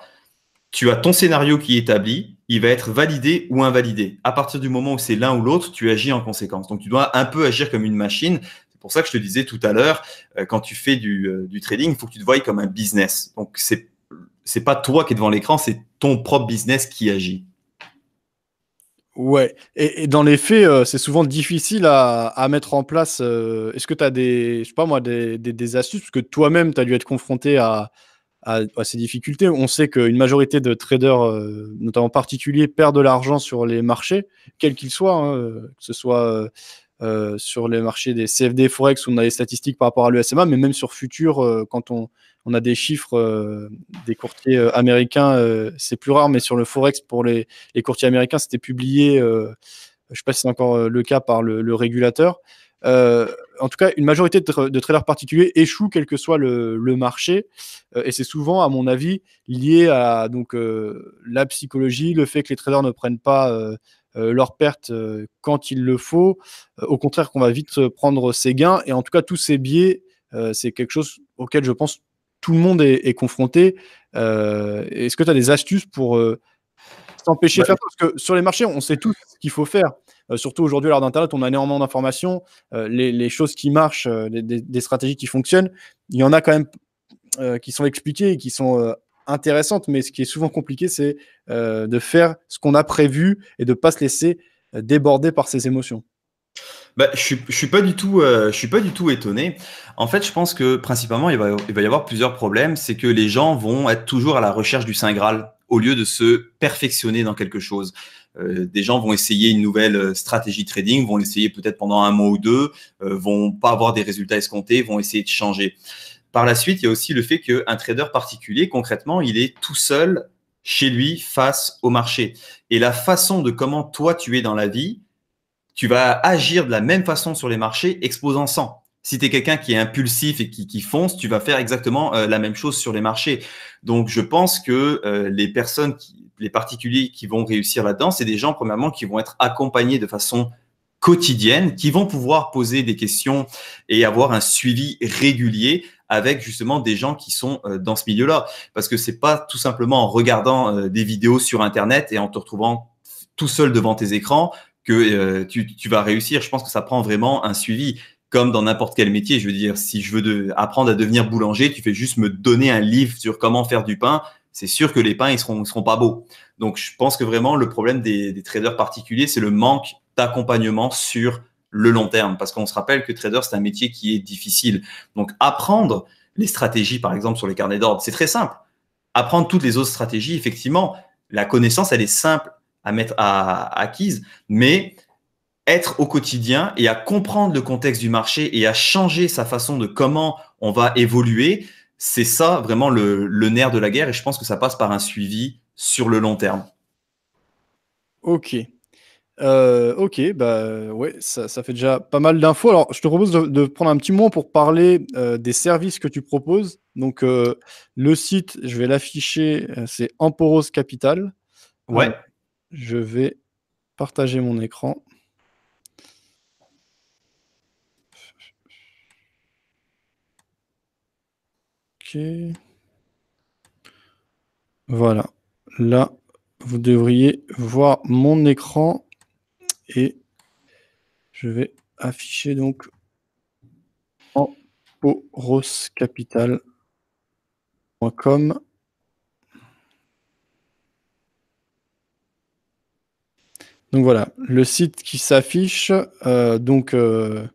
tu as ton scénario qui est établi, il va être validé ou invalidé. À partir du moment où c'est l'un ou l'autre, tu agis en conséquence. Donc tu dois un peu agir comme une machine, pour ça que je te disais tout à l'heure, euh, quand tu fais euh, du, trading, il faut que tu te voyes comme un business. Donc, ce c'est pas toi qui es devant l'écran, c'est ton propre business qui agit. Ouais, et, dans les faits, euh, c'est souvent difficile à, mettre en place. Est-ce que tu as des, pas moi, des, astuces Parce que toi-même, tu as dû être confronté à, ces difficultés. On sait qu'une majorité de traders, notamment particuliers, perdent de l'argent sur les marchés, quels qu'ils soient, hein, que ce soit euh, sur les marchés des CFD Forex, où on a les statistiques par rapport à l'USMA, mais même sur Futur, euh, quand on, a des chiffres euh, des courtiers américains, c'est plus rare, mais sur le Forex, pour les, courtiers américains, c'était publié, je ne sais pas si c'est encore le cas par le, régulateur. en tout cas, une majorité de, traders particuliers échouent quel que soit le, marché, et c'est souvent, à mon avis, lié à donc la psychologie, le fait que les traders ne prennent pas euh, leur pertes euh, quand il le faut. Euh, au contraire, qu'on va vite prendre ses gains. Et en tout cas, tous ces biais, c'est quelque chose auquel je pense tout le monde est, confronté. Est-ce que tu as des astuces pour s'empêcher de bah, faire Parce que sur les marchés, on sait tous ce qu'il faut faire. surtout aujourd'hui, à l'heure d'Internet, on a énormément d'informations. les, choses qui marchent, les, des, stratégies qui fonctionnent, il y en a quand même qui sont expliquées, et qui sont intéressante, mais ce qui est souvent compliqué, c'est euh, de faire ce qu'on a prévu et de ne pas se laisser euh, déborder par ses émotions. Bah, je ne suis, pas du tout, euh, suis pas du tout étonné. En fait, je pense que principalement, il va, y avoir plusieurs problèmes. C'est que les gens vont être toujours à la recherche du Saint Graal au lieu de se perfectionner dans quelque chose. des gens vont essayer une nouvelle stratégie trading, vont l'essayer peut-être pendant un mois ou deux, vont pas avoir des résultats escomptés, vont essayer de changer. Par la suite, il y a aussi le fait qu'un trader particulier, concrètement, il est tout seul chez lui face au marché. Et la façon de comment toi tu es dans la vie, tu vas agir de la même façon sur les marchés, exposant 100. Si tu es quelqu'un qui est impulsif et qui, fonce, tu vas faire exactement euh, la même chose sur les marchés. Donc je pense que euh, les personnes, les particuliers qui vont réussir là-dedans, c'est des gens, premièrement, qui vont être accompagnés de façon quotidienne, qui vont pouvoir poser des questions et avoir un suivi régulier avec justement des gens qui sont euh, dans ce milieu-là. Parce que c'est pas tout simplement en regardant euh, des vidéos sur Internet et en te retrouvant tout seul devant tes écrans que euh, tu, vas réussir. Je pense que ça prend vraiment un suivi comme dans n'importe quel métier. Je veux dire, si je veux apprendre à devenir boulanger, tu fais juste me donner un livre sur comment faire du pain. C'est sûr que les pains, ils seront, seront pas beaux. Donc, je pense que vraiment, le problème des, des traders particuliers, c'est le manque d'accompagnement sur le long terme. Parce qu'on se rappelle que trader, c'est un métier qui est difficile. Donc, apprendre les stratégies, par exemple, sur les carnets d'ordre, c'est très simple. Apprendre toutes les autres stratégies, effectivement, la connaissance, elle est simple à mettre à, acquise, mais être au quotidien et à comprendre le contexte du marché et à changer sa façon de comment on va évoluer, c'est ça vraiment le, le, nerf de la guerre et je pense que ça passe par un suivi sur le long terme. Ok, euh, ok, bah ouais, ça, fait déjà pas mal d'infos. Alors, je te propose de, prendre un petit moment pour parler euh, des services que tu proposes. Donc, euh, le site, je vais l'afficher, c'est Emporos Capital. Ouais. je vais partager mon écran. Ok. Voilà. Là, vous devriez voir mon écran et je vais afficher donc en poroscapital.com Donc voilà, le site qui s'affiche, euh, donc euh,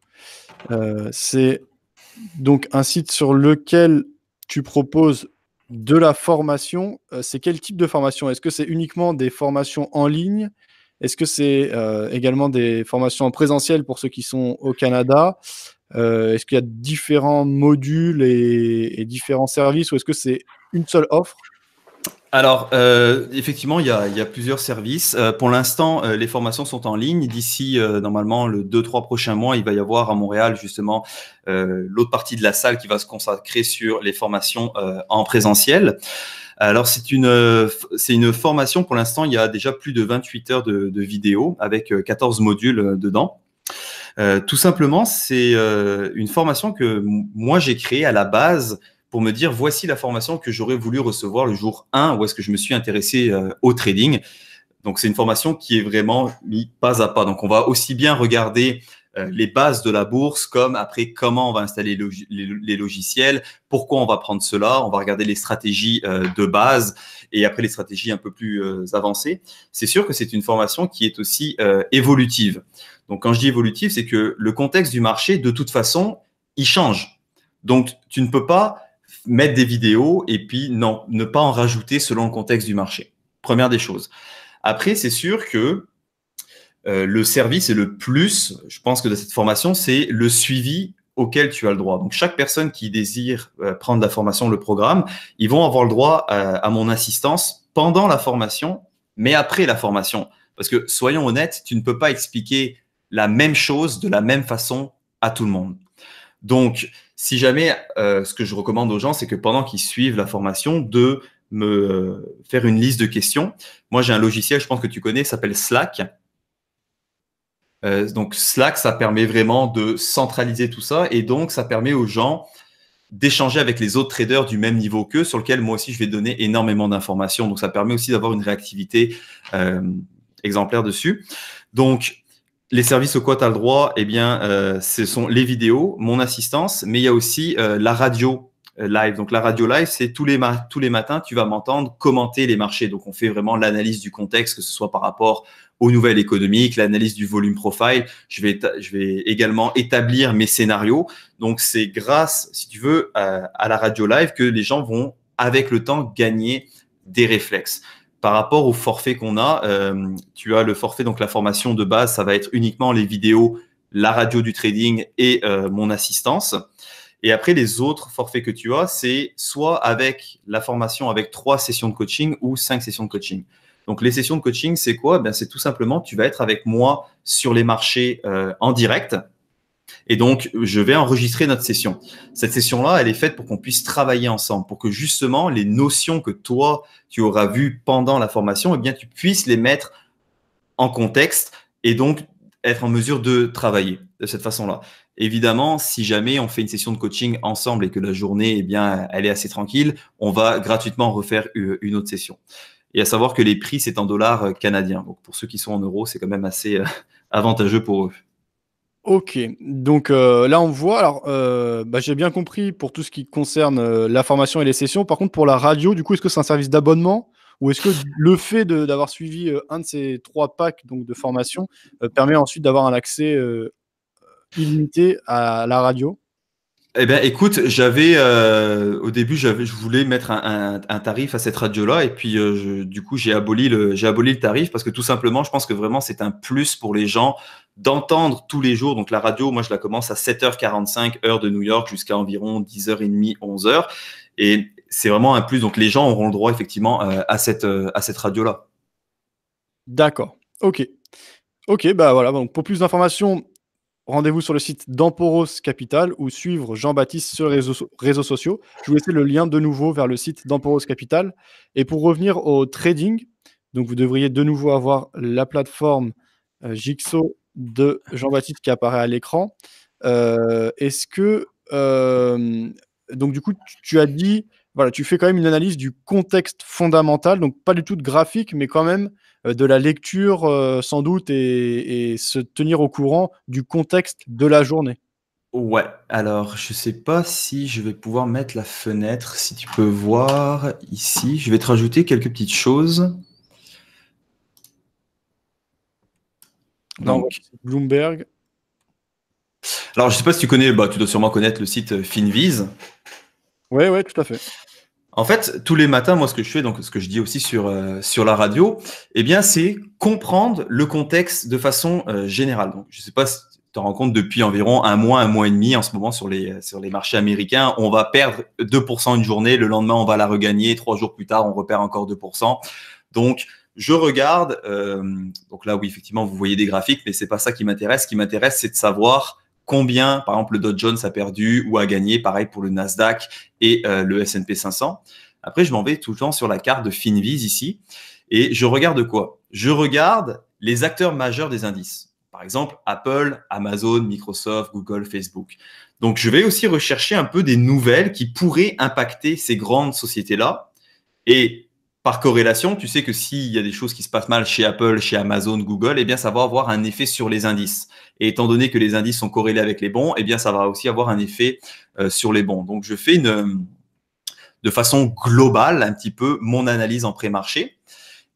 euh, c'est donc un site sur lequel tu proposes de la formation. c'est quel type de formation Est-ce que c'est uniquement des formations en ligne est-ce que c'est euh, également des formations en présentiel pour ceux qui sont au Canada euh, Est-ce qu'il y a différents modules et différents services ou est-ce que c'est une seule offre alors, euh, effectivement, il y, a, plusieurs services. Euh, pour l'instant, euh, les formations sont en ligne. D'ici, normalement, le 2-3 prochains mois, il va y avoir à Montréal, justement, l'autre partie de la salle qui va se consacrer sur les formations en présentiel. Alors c'est une c'est une formation pour l'instant il y a déjà plus de 28 heures de, de vidéo avec 14 modules dedans. tout simplement c'est une formation que moi j'ai créée à la base pour me dire voici la formation que j'aurais voulu recevoir le jour 1 où est-ce que je me suis intéressé euh, au trading. Donc c'est une formation qui est vraiment mise pas à pas. Donc on va aussi bien regarder euh, les bases de la bourse comme après comment on va installer les, logiciels, pourquoi on va prendre cela, on va regarder les stratégies euh, de base et après les stratégies un peu plus avancées. C'est sûr que c'est une formation qui est aussi évolutive. Donc quand je dis évolutive, c'est que le contexte du marché de toute façon, il change. Donc tu ne peux pas mettre des vidéos et puis non, ne pas en rajouter selon le contexte du marché. Première des choses. Après, c'est sûr que euh, le service et le plus, je pense que de cette formation, c'est le suivi auquel tu as le droit. Donc chaque personne qui désire euh, prendre la formation, le programme, ils vont avoir le droit à, euh, à mon assistance pendant la formation, mais après la formation. Parce que soyons honnêtes, tu ne peux pas expliquer la même chose de la même façon à tout le monde. Donc, si jamais, euh, ce que je recommande aux gens, c'est que pendant qu'ils suivent la formation, de me euh, faire une liste de questions. Moi, j'ai un logiciel, je pense que tu connais, s'appelle Slack. Euh, donc Slack, ça permet vraiment de centraliser tout ça et donc ça permet aux gens d'échanger avec les autres traders du même niveau qu'eux, sur lequel moi aussi je vais donner énormément d'informations. Donc ça permet aussi d'avoir une réactivité exemplaire dessus. Donc les services auxquels quoi tu as le droit, eh bien, euh, ce sont les vidéos, mon assistance, mais il y a aussi euh, la radio euh, live. Donc la radio live, c'est tous les, tous les matins, tu vas m'entendre commenter les marchés. Donc on fait vraiment l'analyse du contexte, que ce soit par rapport aux nouvelles économiques, l'analyse du volume profile. Je vais, je vais également établir mes scénarios. Donc c'est grâce, si tu veux, à, la radio live que les gens vont, avec le temps, gagner des réflexes par rapport au forfait qu'on a, euh, tu as le forfait, donc la formation de base, ça va être uniquement les vidéos, la radio du trading et euh, mon assistance. Et après, les autres forfaits que tu as, c'est soit avec la formation avec trois sessions de coaching ou cinq sessions de coaching. Donc, les sessions de coaching, c'est quoi ben, C'est tout simplement, tu vas être avec moi sur les marchés euh, en direct. Et donc, je vais enregistrer notre session. Cette session-là, elle est faite pour qu'on puisse travailler ensemble, pour que justement les notions que toi, tu auras vues pendant la formation, eh bien, tu puisses les mettre en contexte et donc être en mesure de travailler de cette façon-là. Évidemment, si jamais on fait une session de coaching ensemble et que la journée, eh bien, elle est assez tranquille, on va gratuitement refaire euh, une autre session. Et à savoir que les prix, c'est en dollars euh, canadiens. Donc, pour ceux qui sont en euros, c'est quand même assez euh, (laughs) avantageux pour eux. Ok, donc euh, là on voit, alors euh, bah, j'ai bien compris pour tout ce qui concerne euh, la formation et les sessions, par contre pour la radio, du coup est-ce que c'est un service d'abonnement ou est-ce que le fait d'avoir suivi un de ces trois packs donc, de formation permet ensuite d'avoir un accès illimité à la radio eh bien, écoute, j'avais au début, je voulais mettre un, tarif à cette radio-là, et puis du coup, j'ai aboli j'ai aboli le tarif parce que tout simplement, je pense que vraiment c'est un plus pour les gens d'entendre tous les jours. Donc la radio, moi je la commence à 7h45 heure de New York jusqu'à environ 10h30, 11h. Et c'est vraiment un plus. Donc les gens auront le droit effectivement euh, à cette, euh, cette radio-là. D'accord. Ok. Ok, bah voilà. Donc pour plus d'informations, rendez-vous sur le site d'Emporos Capital ou suivre Jean-Baptiste sur les réseaux, sociaux. Je vous laisse le lien de nouveau vers le site d'Emporos Capital. Et pour revenir au trading, donc vous devriez de nouveau avoir la plateforme euh, de Jean-Baptiste qui apparaît à l'écran. Euh, est-ce que. Euh, donc, du coup, tu as dit. Voilà, tu fais quand même une analyse du contexte fondamental, donc pas du tout de graphique, mais quand même euh, de la lecture sans doute et, se tenir au courant du contexte de la journée. Ouais, alors je ne sais pas si je vais pouvoir mettre la fenêtre, si tu peux voir ici. Je vais te rajouter quelques petites choses. Donc, Bloomberg. Alors, je ne sais pas si tu connais, bah, tu dois sûrement connaître le site euh, Finviz. Oui, oui, tout à fait. En fait, tous les matins, moi, ce que je fais, donc ce que je dis aussi sur, euh, sur la radio, eh bien, c'est comprendre le contexte de façon euh, générale. Donc, je ne sais pas si tu te rends compte, depuis environ un mois, un mois et demi, en ce moment, sur les, sur les marchés américains, on va perdre 2% une journée, le lendemain, on va la regagner, trois jours plus tard, on repère encore 2%. Donc, je regarde, euh, donc là oui, effectivement, vous voyez des graphiques, mais c'est pas ça qui m'intéresse. Ce qui m'intéresse, c'est de savoir combien, par exemple, le Dow Jones a perdu ou a gagné, pareil pour le Nasdaq et euh, le S&P 500. Après, je m'en vais tout le temps sur la carte de Finviz ici, et je regarde quoi Je regarde les acteurs majeurs des indices. Par exemple, Apple, Amazon, Microsoft, Google, Facebook. Donc, je vais aussi rechercher un peu des nouvelles qui pourraient impacter ces grandes sociétés-là. Et par corrélation, tu sais que s'il y a des choses qui se passent mal chez Apple, chez Amazon, Google, eh bien, ça va avoir un effet sur les indices. Et étant donné que les indices sont corrélés avec les bons, eh bien, ça va aussi avoir un effet euh, sur les bons. Donc, je fais une, de façon globale un petit peu mon analyse en pré-marché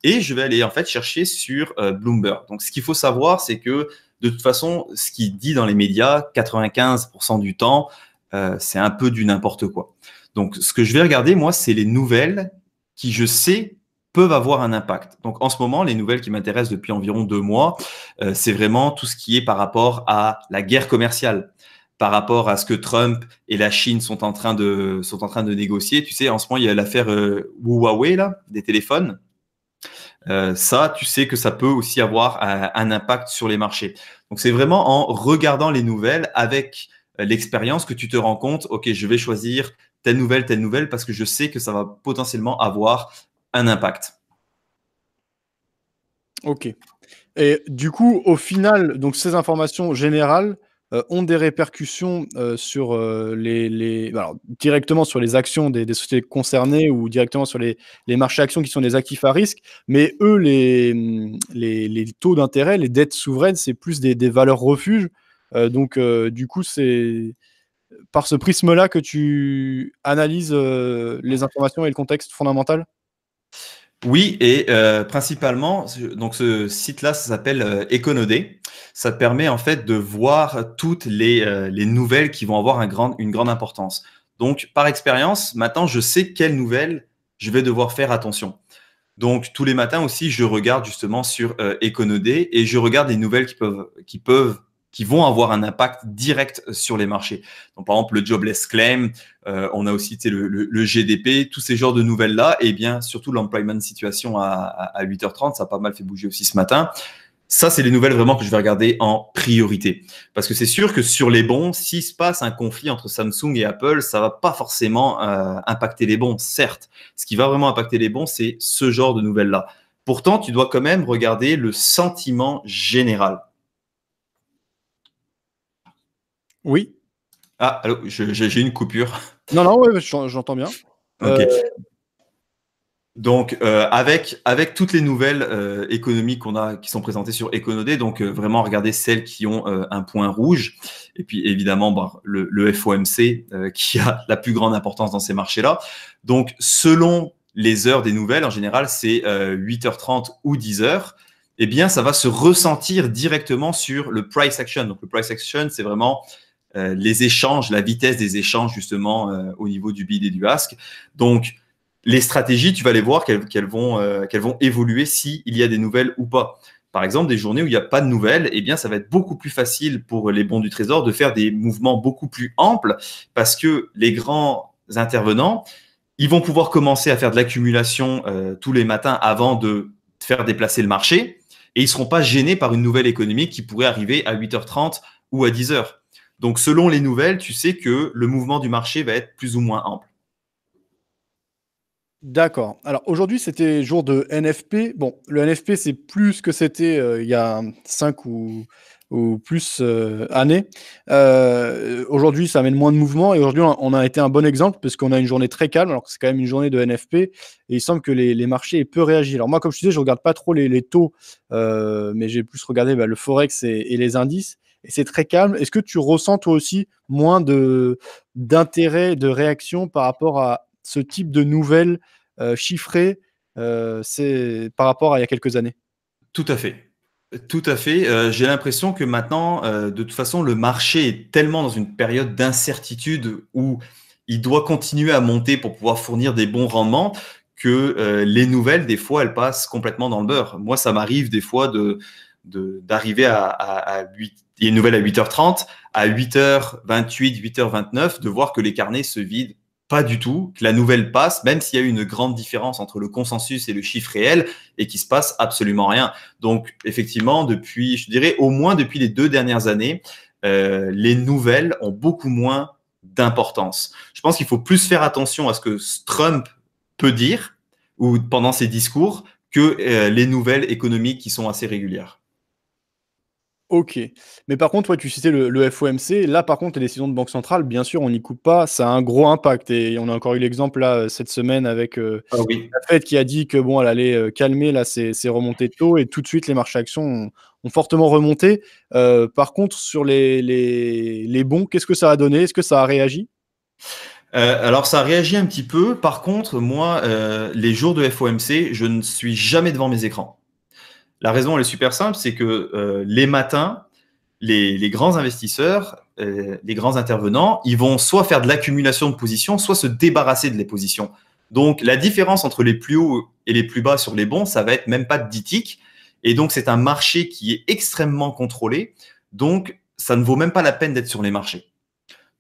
et je vais aller en fait chercher sur euh, Bloomberg. Donc, ce qu'il faut savoir, c'est que de toute façon, ce qui dit dans les médias, 95% du temps, euh, c'est un peu du n'importe quoi. Donc, ce que je vais regarder, moi, c'est les nouvelles qui, je sais, peuvent avoir un impact. Donc en ce moment, les nouvelles qui m'intéressent depuis environ deux mois, euh, c'est vraiment tout ce qui est par rapport à la guerre commerciale, par rapport à ce que Trump et la Chine sont en train de, sont en train de négocier. Tu sais, en ce moment, il y a l'affaire euh, Huawei, là, des téléphones. Euh, ça, tu sais que ça peut aussi avoir un impact sur les marchés. Donc c'est vraiment en regardant les nouvelles avec l'expérience que tu te rends compte, ok, je vais choisir telle nouvelle, telle nouvelle, parce que je sais que ça va potentiellement avoir un impact. Ok. Et du coup, au final, donc ces informations générales euh, ont des répercussions euh, sur euh, les, directement sur les actions des, sociétés concernées ou directement sur les, marchés actions qui sont des actifs à risque. Mais eux, les, taux d'intérêt, les dettes souveraines, c'est plus des, des valeurs refuges. donc, du coup, c'est par ce prisme-là que tu analyses euh, les informations et le contexte fondamental oui, et euh, principalement, donc ce site-là, s'appelle euh, Econodé. Ça permet en fait de voir toutes les, nouvelles qui vont avoir une grande importance. Donc, par expérience, maintenant, je sais quelles nouvelles je vais devoir faire attention. Donc, tous les matins aussi, je regarde justement sur Econodé et je regarde les nouvelles qui peuvent qui vont avoir un impact direct sur les marchés. Donc, par exemple, le jobless claim, euh, on a aussi le, le, le, GDP, tous ces genres de nouvelles-là, et bien surtout l'employment situation à, à, 8h30, ça a pas mal fait bouger aussi ce matin. Ça, c'est les nouvelles vraiment que je vais regarder en priorité. Parce que c'est sûr que sur les bons, s'il se passe un conflit entre Samsung et Apple, ça va pas forcément euh, impacter les bons, certes. Ce qui va vraiment impacter les bons, c'est ce genre de nouvelles-là. Pourtant, tu dois quand même regarder le sentiment général. Oui. Ah, j'ai une coupure. Non, non, oui, j'entends bien. Ok. Euh, donc, euh, avec, avec toutes les nouvelles euh, économies qu'on a, qui sont présentées sur Econodé, donc vraiment regardez celles qui ont un point rouge, et puis évidemment bah, le, le, FOMC (laughs) qui a la plus grande importance dans ces marchés-là. Donc, selon les heures des nouvelles, en général, c'est 8h30 ou 10h eh bien, ça va se ressentir directement sur le price action. Donc, le price action, c'est vraiment euh, les échanges, la vitesse des échanges justement euh, au niveau du bid et du ask. Donc, les stratégies, tu vas les voir qu'elles vont, euh, vont évoluer s'il y a des nouvelles ou pas. Par exemple, des journées où il n'y a pas de nouvelles, eh bien, ça va être beaucoup plus facile pour les bons du trésor de faire des mouvements beaucoup plus amples parce que les grands intervenants, ils vont pouvoir commencer à faire de l'accumulation euh, tous les matins avant de faire déplacer le marché et ils ne seront pas gênés par une nouvelle économie qui pourrait arriver à 8h30 ou à 10h. Donc, selon les nouvelles, tu sais que le mouvement du marché va être plus ou moins ample. D'accord. Alors aujourd'hui, c'était jour de NFP. Bon, le NFP, c'est plus que c'était euh, il y a cinq ou, plus euh, années. Euh, aujourd'hui, ça amène moins de mouvement Et aujourd'hui, on a été un bon exemple parce qu'on a une journée très calme, alors que c'est quand même une journée de NFP. Et il semble que les, marchés aient peu réagi. Alors moi, comme je disais, je ne regarde pas trop les, taux, mais j'ai plus regardé bah, le Forex et les indices et c'est très calme. Est-ce que tu ressens toi aussi moins de d'intérêt, de réaction par rapport à ce type de nouvelles euh, chiffrées euh, par rapport à il y a quelques années Tout à fait. Tout à fait. Euh, j'ai l'impression que maintenant, de toute façon, le marché est tellement dans une période d'incertitude où il doit continuer à monter pour pouvoir fournir des bons rendements que les nouvelles, des fois, elles passent complètement dans le beurre. Moi, ça m'arrive des fois de, d'arriver à, à, à, 8, il y à 8h30, à 8h28, 8h29, de voir que les carnets se vident pas du tout, que la nouvelle passe, même s'il y a eu une grande différence entre le consensus et le chiffre réel, et qu'il se passe absolument rien. Donc, effectivement, depuis, je dirais, au moins depuis les deux dernières années, euh, les nouvelles ont beaucoup moins d'importance. Je pense qu'il faut plus faire attention à ce que Trump peut dire ou pendant ses discours que euh, les nouvelles économiques qui sont assez régulières. Ok. Mais par contre, tu citais le, FOMC. Là, par contre, les décisions de Banque Centrale, bien sûr, on n'y coupe pas. Ça a un gros impact. Et on a encore eu l'exemple là euh, cette semaine avec euh, ah la Fed qui a dit que bon, elle allait euh, calmer là, c'est remonté tôt. taux. Et tout de suite, les marchés actions ont, fortement remonté. par contre, sur les, les, bons, qu'est-ce que ça a donné Est-ce que ça a réagi alors ça a réagi un petit peu. Par contre, moi, les jours de FOMC, je ne suis jamais devant mes écrans. La raison, elle est super simple, c'est que euh, les matins, les, grands investisseurs, euh, les grands intervenants, ils vont soit faire de l'accumulation de positions, soit se débarrasser de les positions. Donc la différence entre les plus hauts et les plus bas sur les bons, ça va être même pas de 10 ticks. Et donc c'est un marché qui est extrêmement contrôlé. Donc ça ne vaut même pas la peine d'être sur les marchés.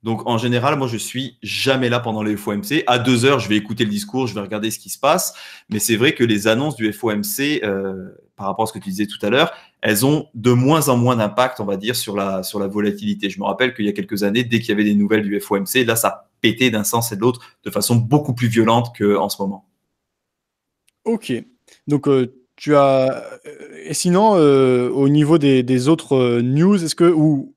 Donc en général, moi je suis jamais là pendant les FOMC. À deux heures, je vais écouter le discours, je vais regarder ce qui se passe. Mais c'est vrai que les annonces du FOMC, euh, par rapport à ce que tu disais tout à l'heure, elles ont de moins en moins d'impact, on va dire, sur la sur la volatilité. Je me rappelle qu'il y a quelques années, dès qu'il y avait des nouvelles du FOMC, là ça pétait d'un sens et de l'autre de façon beaucoup plus violente qu'en ce moment. Ok. Donc euh, tu as euh, et sinon au niveau des, autres news est-ce que ou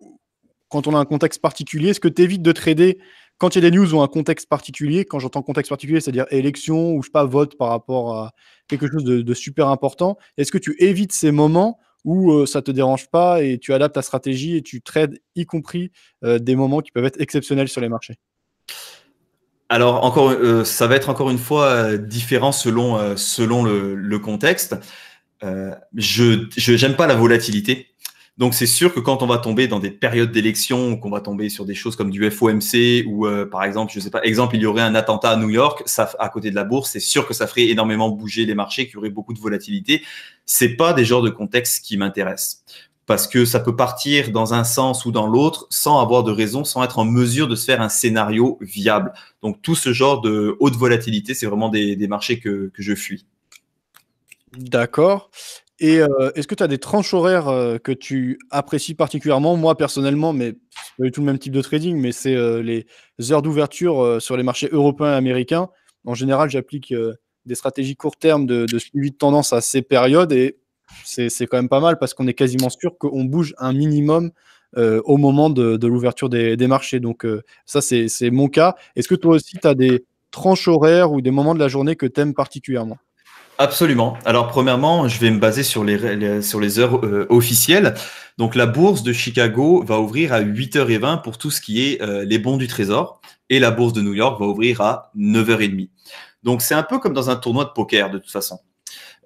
quand on a un contexte particulier Est-ce que tu évites de trader quand il y a des news ou un contexte particulier Quand j'entends contexte particulier, c'est-à-dire élection ou je sais pas, vote par rapport à quelque chose de, super important, est-ce que tu évites ces moments où ça euh, ça te dérange pas et tu adaptes ta stratégie et tu trades y compris euh, des moments qui peuvent être exceptionnels sur les marchés alors encore, euh, ça va être encore une fois différent selon selon le, contexte. je n'aime pas la volatilité donc c'est sûr que quand on va tomber dans des périodes d'élection, qu'on va tomber sur des choses comme du FOMC ou euh, par exemple, je sais pas, exemple, il y aurait un attentat à New York, ça à côté de la bourse, c'est sûr que ça ferait énormément bouger les marchés, qu'il y aurait beaucoup de volatilité. n'est pas des genres de contextes qui m'intéressent parce que ça peut partir dans un sens ou dans l'autre sans avoir de raison, sans être en mesure de se faire un scénario viable. Donc tout ce genre de haute volatilité, c'est vraiment des, marchés que, que, je fuis. D'accord. Et euh, est-ce que tu as des tranches horaires euh, que tu apprécies particulièrement Moi, personnellement, mais c'est pas tout le même type de trading, mais c'est euh, les heures d'ouverture sur les marchés européens et américains. En général, j'applique des stratégies court terme de, suivi de tendance à ces périodes et c'est, quand même pas mal parce qu'on est quasiment sûr qu'on bouge un minimum au moment de, l'ouverture des, marchés. Donc, ça, c'est, c'est mon cas. Est-ce que toi aussi, tu as des tranches horaires ou des moments de la journée que tu aimes particulièrement Absolument. Alors, premièrement, je vais me baser sur les, sur les heures euh, officielles. Donc, la bourse de Chicago va ouvrir à 8h20 pour tout ce qui est euh, les bons du trésor. Et la bourse de New York va ouvrir à 9h30. Donc, c'est un peu comme dans un tournoi de poker, de toute façon.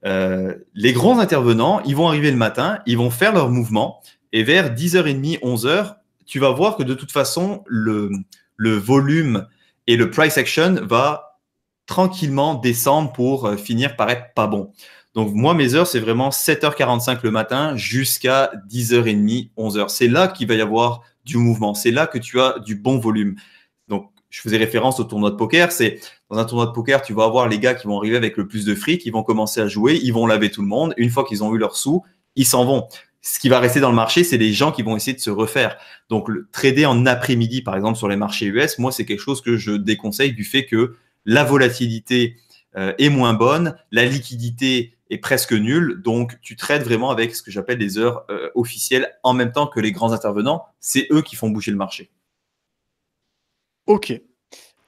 Euh, les grands intervenants, ils vont arriver le matin, ils vont faire leur mouvement. Et vers 10h30, 11h, tu vas voir que de toute façon, le, le volume et le price action va tranquillement descendre pour euh, finir par être pas bon. Donc moi, mes heures, c'est vraiment 7h45 le matin jusqu'à 10h30, 11h. C'est là qu'il va y avoir du mouvement, c'est là que tu as du bon volume. Donc je faisais référence au tournoi de poker, c'est dans un tournoi de poker, tu vas avoir les gars qui vont arriver avec le plus de fric, ils vont commencer à jouer, ils vont laver tout le monde. Une fois qu'ils ont eu leur sous, ils s'en vont. Ce qui va rester dans le marché, c'est les gens qui vont essayer de se refaire. Donc, le trader en après-midi, par exemple, sur les marchés US, moi, c'est quelque chose que je déconseille du fait que la volatilité euh, est moins bonne, la liquidité est presque nulle, donc tu trades vraiment avec ce que j'appelle les heures euh, officielles en même temps que les grands intervenants, c'est eux qui font bouger le marché. Ok.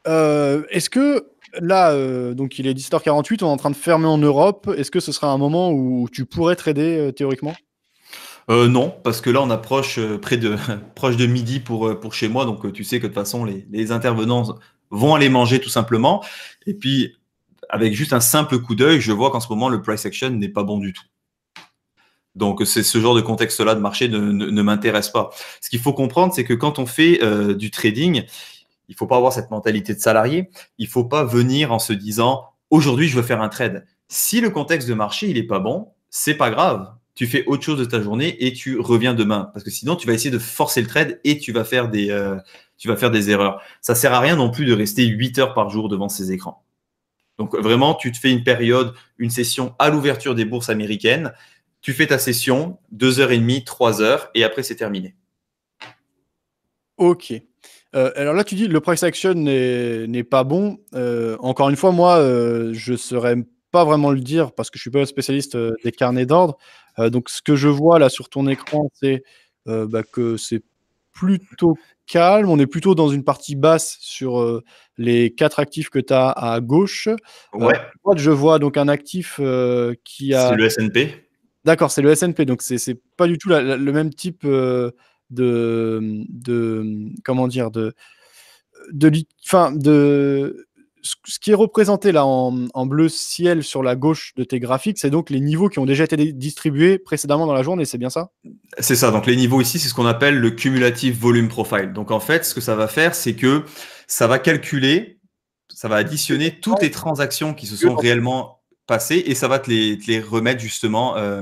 Euh, est-ce que là, donc il est 10h48, on est en train de fermer en Europe, est-ce que ce sera un moment où tu pourrais trader théoriquement non, parce que là, on approche près de, (laughs) proche de midi pour, pour chez moi. Donc, tu sais que de toute façon, les, les intervenants vont aller manger tout simplement. Et puis, avec juste un simple coup d'œil, je vois qu'en ce moment, le price action n'est pas bon du tout. Donc, c'est ce genre de contexte-là de marché ne, m'intéresse pas. Ce qu'il faut comprendre, c'est que quand on fait euh, du trading, il faut pas avoir cette mentalité de salarié. Il faut pas venir en se disant aujourd'hui, je veux faire un trade. Si le contexte de marché il est pas bon, c'est pas grave. Tu fais autre chose de ta journée et tu reviens demain. Parce que sinon, tu vas essayer de forcer le trade et tu vas faire des, euh, tu vas faire des erreurs. Ça sert à rien non plus de rester 8 heures par jour devant ces écrans. Donc vraiment, tu te fais une période, une session à l'ouverture des bourses américaines, tu fais ta session, 2 et demie, 3 heures, et après c'est terminé. Ok. Euh, alors là, tu dis le price action n'est pas bon. Euh, encore une fois, moi, euh, je ne saurais pas vraiment le dire parce que je ne suis pas un spécialiste des carnets d'ordre. donc ce que je vois là sur ton écran, c'est bah, que c'est plutôt calme. On est plutôt dans une partie basse sur euh, les quatre actifs que tu as à gauche. Euh, je vois donc un actif euh, qui a. C'est le SNP. D'accord, c'est le SNP. Donc, c'est pas du tout le même type de, de. Comment dire De. de, enfin, de ce qui est représenté là en, bleu ciel sur la gauche de tes graphiques, c'est donc les niveaux qui ont déjà été distribués précédemment dans la journée, c'est bien ça C'est ça, donc les niveaux ici, c'est ce qu'on appelle le cumulative volume profile. Donc en fait, ce que ça va faire, c'est que ça va calculer, ça va additionner toutes les transactions qui se sont réellement passées et ça va te les, remettre justement euh,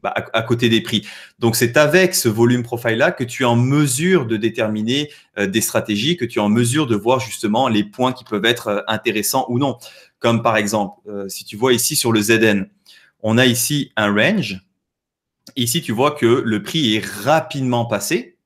bah, à, côté des prix. Donc c'est avec ce volume profile-là que tu es en mesure de déterminer euh, des stratégies, que tu es en mesure de voir justement les points qui peuvent être euh, intéressants ou non. Comme par exemple, euh, si tu vois ici sur le ZN, on a ici un range. Ici, tu vois que le prix est rapidement passé,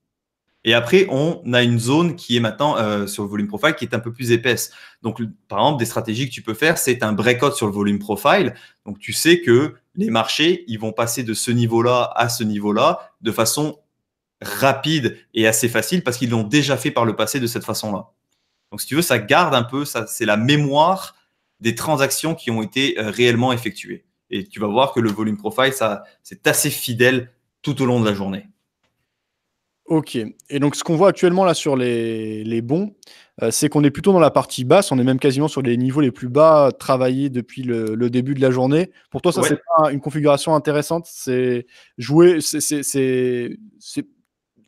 et après, on a une zone qui est maintenant sur le volume profile qui est un peu plus épaisse. Donc, par exemple, des stratégies que tu peux faire, c'est un breakout sur le volume profile. Donc, tu sais que les marchés, ils vont passer de ce niveau-là à ce niveau-là de façon rapide et assez facile parce qu'ils l'ont déjà fait par le passé de cette façon-là. Donc, si tu veux, ça garde un peu, ça, c'est la mémoire des transactions qui ont été euh, réellement effectuées. Et tu vas voir que le volume profile, ça, c'est assez fidèle tout au long de la journée. Ok. Et donc, ce qu'on voit actuellement là sur les, les bons, euh, c'est qu'on est plutôt dans la partie basse, on est même quasiment sur les niveaux les plus bas travaillés depuis le, début de la journée. Pour toi, ça, c'est pas une configuration intéressante C'est jouer, c'est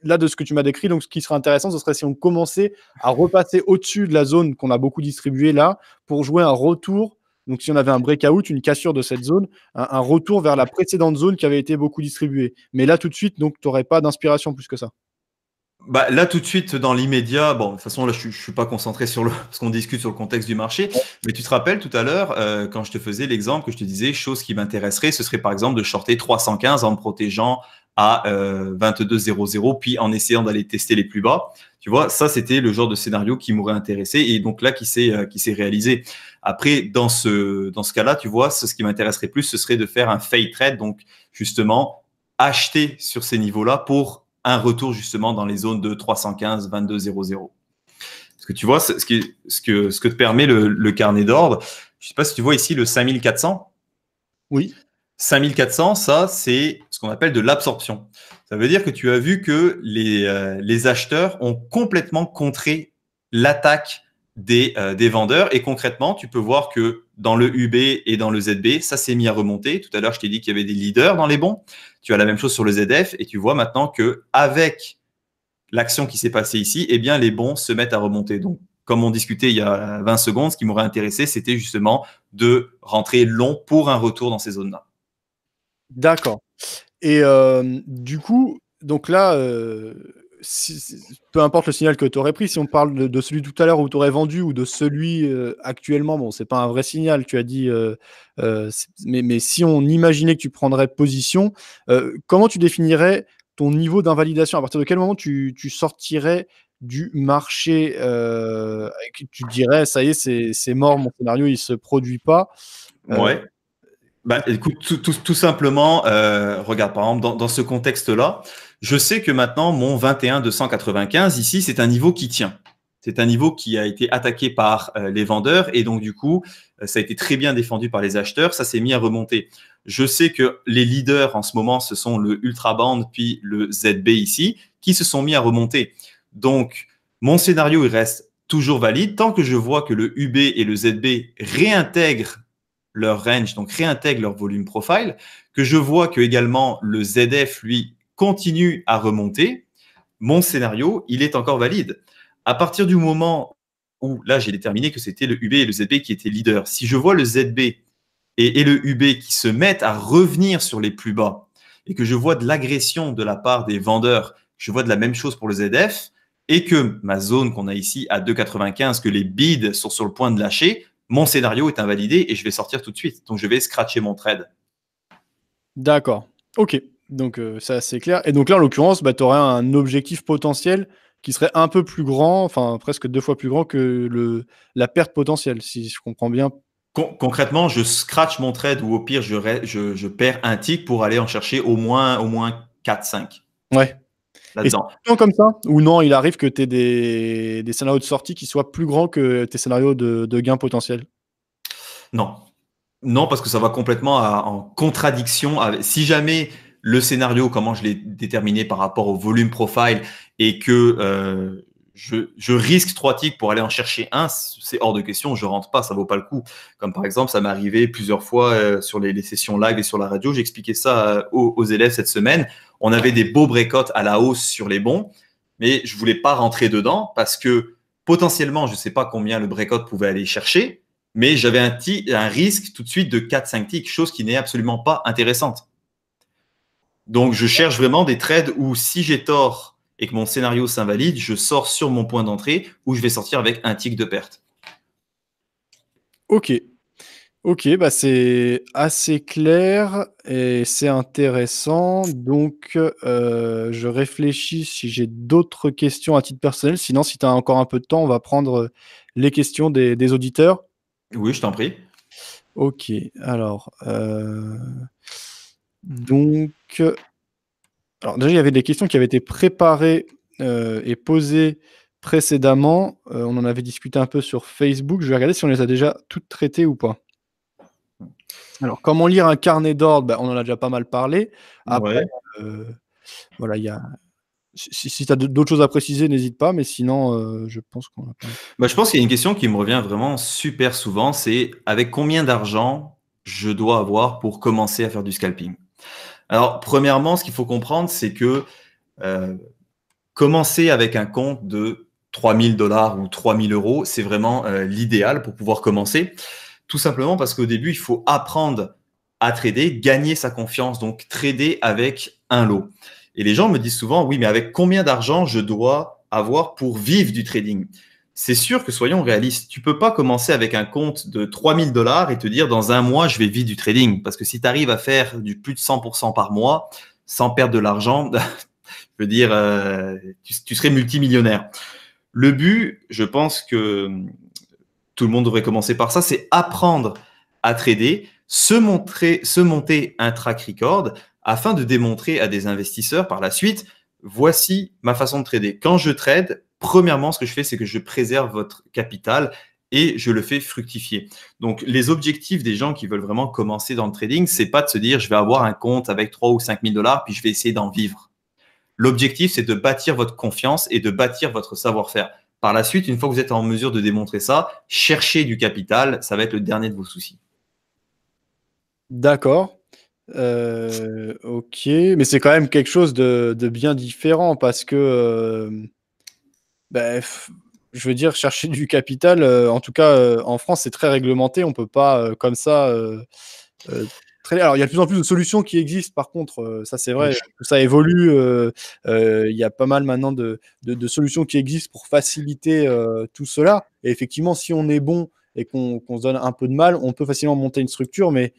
là de ce que tu m'as décrit. Donc, ce qui serait intéressant, ce serait si on commençait à repasser au-dessus de la zone qu'on a beaucoup distribuée là pour jouer un retour. Donc, si on avait un breakout, une cassure de cette zone, un, un retour vers la précédente zone qui avait été beaucoup distribuée. Mais là, tout de suite, donc, tu n'aurais pas d'inspiration plus que ça bah, là, tout de suite, dans l'immédiat, bon, de toute façon, là, je ne suis pas concentré sur le, (laughs) ce qu'on discute sur le contexte du marché, mais tu te rappelles tout à l'heure, euh, quand je te faisais l'exemple que je te disais, chose qui m'intéresserait, ce serait par exemple de shorter 315 en me protégeant à 22,00, euh, puis en essayant d'aller tester les plus bas. Tu vois, ça, c'était le genre de scénario qui m'aurait intéressé et donc là, qui s'est euh, qui s'est réalisé. Après, dans ce, dans ce cas-là, tu vois, ce qui m'intéresserait plus, ce serait de faire un fake trade, donc justement, acheter sur ces niveaux-là pour un retour justement dans les zones de 315, 22, 00. Ce que tu vois, ce, qui, ce, que, ce que te permet le, le carnet d'ordre, je ne sais pas si tu vois ici le 5400. Oui. 5400, ça, c'est ce qu'on appelle de l'absorption. Ça veut dire que tu as vu que les, euh, les acheteurs ont complètement contré l'attaque euh, des, vendeurs. Et concrètement, tu peux voir que dans le UB et dans le ZB, ça s'est mis à remonter. Tout à l'heure, je t'ai dit qu'il y avait des leaders dans les bons. Tu as la même chose sur le ZF et tu vois maintenant que avec l'action qui s'est passée ici, eh bien, les bons se mettent à remonter. Donc, comme on discutait il y a 20 secondes, ce qui m'aurait intéressé, c'était justement de rentrer long pour un retour dans ces zones-là. D'accord. Et euh, du coup, donc là, euh, peu importe le signal que tu aurais pris, si on parle de, celui tout à l'heure où tu aurais vendu ou de celui euh, actuellement, bon, c'est pas un vrai signal, tu as dit, euh, euh, mais, si on imaginait que tu prendrais position, comment tu définirais ton niveau d'invalidation À partir de quel moment tu, sortirais du marché Tu dirais, ça y est, c'est mort, mon scénario, il se produit pas. ouais. Bah, écoute, tout, simplement, regarde, par exemple, dans, dans ce contexte-là, je sais que maintenant, mon 21-295, ici, c'est un niveau qui tient. C'est un niveau qui a été attaqué par euh, les vendeurs et donc du coup, euh, ça a été très bien défendu par les acheteurs, ça s'est mis à remonter. Je sais que les leaders en ce moment, ce sont le Ultra Band puis le ZB ici, qui se sont mis à remonter. Donc, mon scénario, il reste toujours valide tant que je vois que le UB et le ZB réintègrent leur range, donc réintègrent leur volume profile, que je vois que également le ZF, lui, continue à remonter, mon scénario, il est encore valide. À partir du moment où, là, j'ai déterminé que c'était le UB et le ZB qui étaient leaders, si je vois le ZB et, le UB qui se mettent à revenir sur les plus bas et que je vois de l'agression de la part des vendeurs, je vois de la même chose pour le ZF, et que ma zone qu'on a ici à 2,95, que les bids sont sur le point de lâcher, mon scénario est invalidé et je vais sortir tout de suite. Donc je vais scratcher mon trade. D'accord. Ok. Donc euh, ça c'est clair. Et donc là en l'occurrence, bah, tu aurais un objectif potentiel qui serait un peu plus grand, enfin presque deux fois plus grand que le, la perte potentielle, si je comprends bien. concrètement, je scratch mon trade ou au pire je, je, je, perds un tick pour aller en chercher au moins, au moins 4-5. Ouais. Là-dedans. comme ça Ou non, il arrive que tu aies des, des, scénarios de sortie qui soient plus grands que tes scénarios de, de gains potentiels Non, non, parce que ça va complètement en contradiction. si jamais le scénario, comment je l'ai déterminé par rapport au volume profile et que euh, je, risque trois tics pour aller en chercher un, c'est hors de question, je rentre pas, ça vaut pas le coup. Comme par exemple, ça m'est arrivé plusieurs fois euh, sur les, sessions live et sur la radio, j'expliquais ça euh, aux, élèves cette semaine. On avait des beaux breakouts à la hausse sur les bons, mais je voulais pas rentrer dedans parce que potentiellement, je sais pas combien le breakout pouvait aller chercher, mais j'avais un, risque tout de suite de 4-5 ticks, chose qui n'est absolument pas intéressante. Donc, je cherche vraiment des trades où si j'ai tort et que mon scénario s'invalide, je sors sur mon point d'entrée où je vais sortir avec un tick de perte. Ok. Ok, bah c'est assez clair et c'est intéressant. Donc, euh, je réfléchis si j'ai d'autres questions à titre personnel. Sinon, si tu as encore un peu de temps, on va prendre les questions des, auditeurs. Oui, je t'en prie. Ok, alors. Euh, donc, alors, déjà, il y avait des questions qui avaient été préparées euh, et posées précédemment. Euh, on en avait discuté un peu sur Facebook. Je vais regarder si on les a déjà toutes traitées ou pas. Alors, comment lire un carnet d'ordre ben, On en a déjà pas mal parlé. Après, euh, voilà, il y a si, tu as d'autres choses à préciser, n'hésite pas, mais sinon, je pense qu'on bah, je pense qu'il y a une question qui me revient vraiment super souvent, c'est avec combien d'argent je dois avoir pour commencer à faire du scalping alors, premièrement, ce qu'il faut comprendre, c'est que euh, commencer avec un compte de 3000 dollars ou 3000 euros, c'est vraiment euh, l'idéal pour pouvoir commencer. Tout simplement parce qu'au début, il faut apprendre à trader, gagner sa confiance, donc trader avec un lot. Et les gens me disent souvent, oui, mais avec combien d'argent je dois avoir pour vivre du trading c'est sûr que soyons réalistes, tu peux pas commencer avec un compte de 3000 dollars et te dire dans un mois je vais vivre du trading parce que si tu arrives à faire du plus de 100% par mois sans perdre de l'argent, (laughs) je veux dire euh, tu, tu, serais multimillionnaire. Le but, je pense que hmm, tout le monde devrait commencer par ça, c'est apprendre à trader, se montrer, se monter un track record afin de démontrer à des investisseurs par la suite voici ma façon de trader. Quand je trade, Premièrement, ce que je fais, c'est que je préserve votre capital et je le fais fructifier. Donc, les objectifs des gens qui veulent vraiment commencer dans le trading, c'est pas de se dire je vais avoir un compte avec 3 ou 5 000 dollars puis je vais essayer d'en vivre. L'objectif, c'est de bâtir votre confiance et de bâtir votre savoir-faire. Par la suite, une fois que vous êtes en mesure de démontrer ça, chercher du capital, ça va être le dernier de vos soucis. D'accord. Euh, ok, mais c'est quand même quelque chose de, bien différent parce que euh, ben, je veux dire, chercher du capital, euh, en tout cas euh, en France, c'est très réglementé, on ne peut pas euh, comme ça. Alors, il y a de plus en plus de solutions qui existent, par contre, ça c'est vrai, ça évolue. Il y a pas mal maintenant de, solutions qui existent pour faciliter tout cela. Et effectivement, si on est bon et qu'on se donne un peu de mal, on peut facilement monter une structure, mais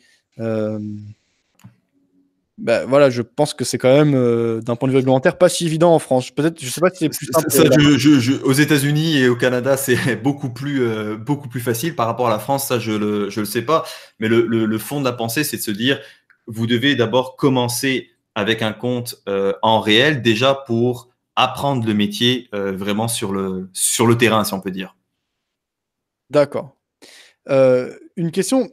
bah, voilà, je pense que c'est quand même, euh, d'un point de vue réglementaire, pas si évident en France. Peut-être, je sais pas si c'est plus aux États-Unis et au Canada, (laughs) c'est beaucoup plus, euh, beaucoup plus facile par rapport à la France. Ça, je le, je le sais pas. Mais le, le, fond de la pensée, c'est de se dire, vous devez d'abord commencer avec un compte euh, en réel déjà pour apprendre le métier vraiment sur le, sur le terrain, si on peut dire. D'accord. une question,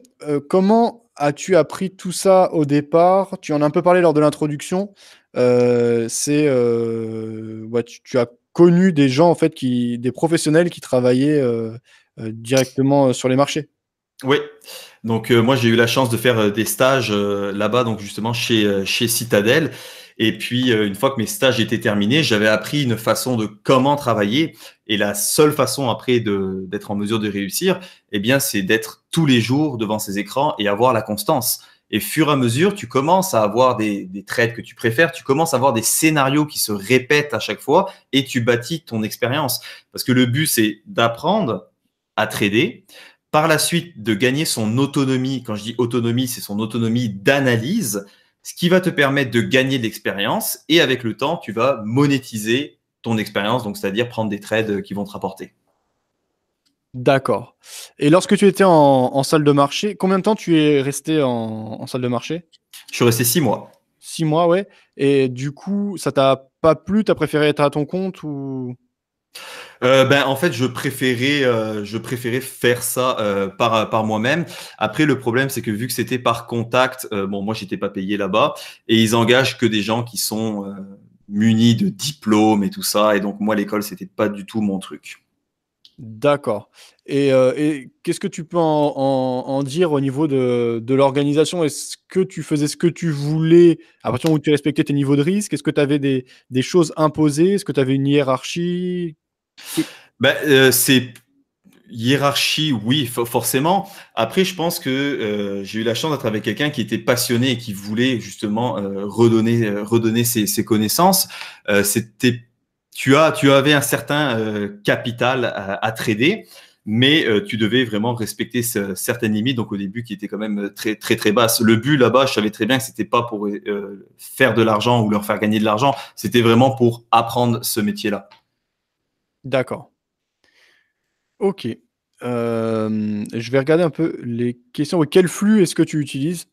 comment as-tu appris tout ça au départ Tu en as un peu parlé lors de l'introduction. Euh, c'est euh, tu, as connu des gens en fait qui des professionnels qui travaillaient euh, directement sur les marchés. Oui. Donc moi j'ai eu la chance de faire des stages là-bas donc justement chez chez Citadel et puis, euh, une fois que mes stages étaient terminés, j'avais appris une façon de comment travailler. Et la seule façon après d'être en mesure de réussir, eh bien, c'est d'être tous les jours devant ces écrans et avoir la constance. Et fur et à mesure, tu commences à avoir des, des trades que tu préfères, tu commences à avoir des scénarios qui se répètent à chaque fois et tu bâtis ton expérience. Parce que le but, c'est d'apprendre à trader, par la suite de gagner son autonomie. Quand je dis autonomie, c'est son autonomie d'analyse ce qui va te permettre de gagner de l'expérience et avec le temps, tu vas monétiser ton expérience, donc c'est-à-dire prendre des trades qui vont te rapporter. D'accord. Et lorsque tu étais en, salle de marché, combien de temps tu es resté en, en salle de marché Je suis resté six mois. Six mois, ouais. Et du coup, ça t'a pas plu as préféré être à ton compte ou euh, ben, en fait, je préférais, euh, je préférais faire ça euh, par, moi-même. Après, le problème, c'est que vu que c'était par contact, bon, moi, j'étais pas payé là-bas, et ils engagent que des gens qui sont munis de diplômes et tout ça. Et donc, moi, l'école, c'était pas du tout mon truc. D'accord. Et, qu'est-ce que tu peux en, dire au niveau de, l'organisation Est-ce que tu faisais ce que tu voulais à partir du où tu respectais tes niveaux de risque Est-ce que tu avais des, des choses imposées Est-ce que tu avais une hiérarchie ben, euh, c'est hiérarchie, oui, forcément. Après, je pense que euh, j'ai eu la chance d'être avec quelqu'un qui était passionné et qui voulait justement euh, redonner, redonner ses, ses connaissances. C'était, tu as, tu avais un certain capital à, trader mais tu devais vraiment respecter ce, certaines limites. Donc au début, qui étaient quand même très très très basses. Le but là-bas, je savais très bien que c'était pas pour faire de l'argent ou leur faire gagner de l'argent. C'était vraiment pour apprendre ce métier-là. D'accord. Ok. Euh, je vais regarder un peu les questions. Quel flux est-ce que tu utilises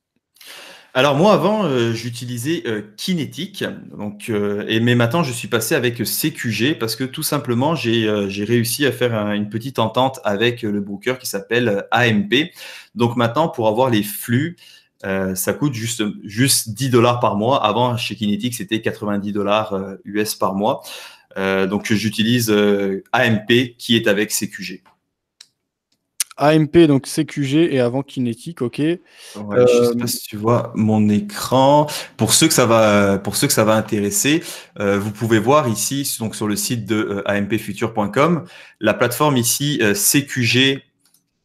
alors moi avant euh, j'utilisais euh, Kinetic donc et mais maintenant je suis passé avec CQG parce que tout simplement j'ai réussi à faire une petite entente avec le broker qui s'appelle AMP donc maintenant pour avoir les flux ça coûte juste, juste 10 dollars par mois. Avant, chez Kinetic, c'était 90 dollars US par mois. Euh, donc j'utilise euh, AMP qui est avec CQG. AMP, donc CQG et avant kinétique, ok. euh... Je sais pas euh, si tu vois mon écran. Pour ceux que ça va, pour ceux que ça va intéresser, vous pouvez voir ici donc sur le site de ampfuture.com la plateforme ici CQG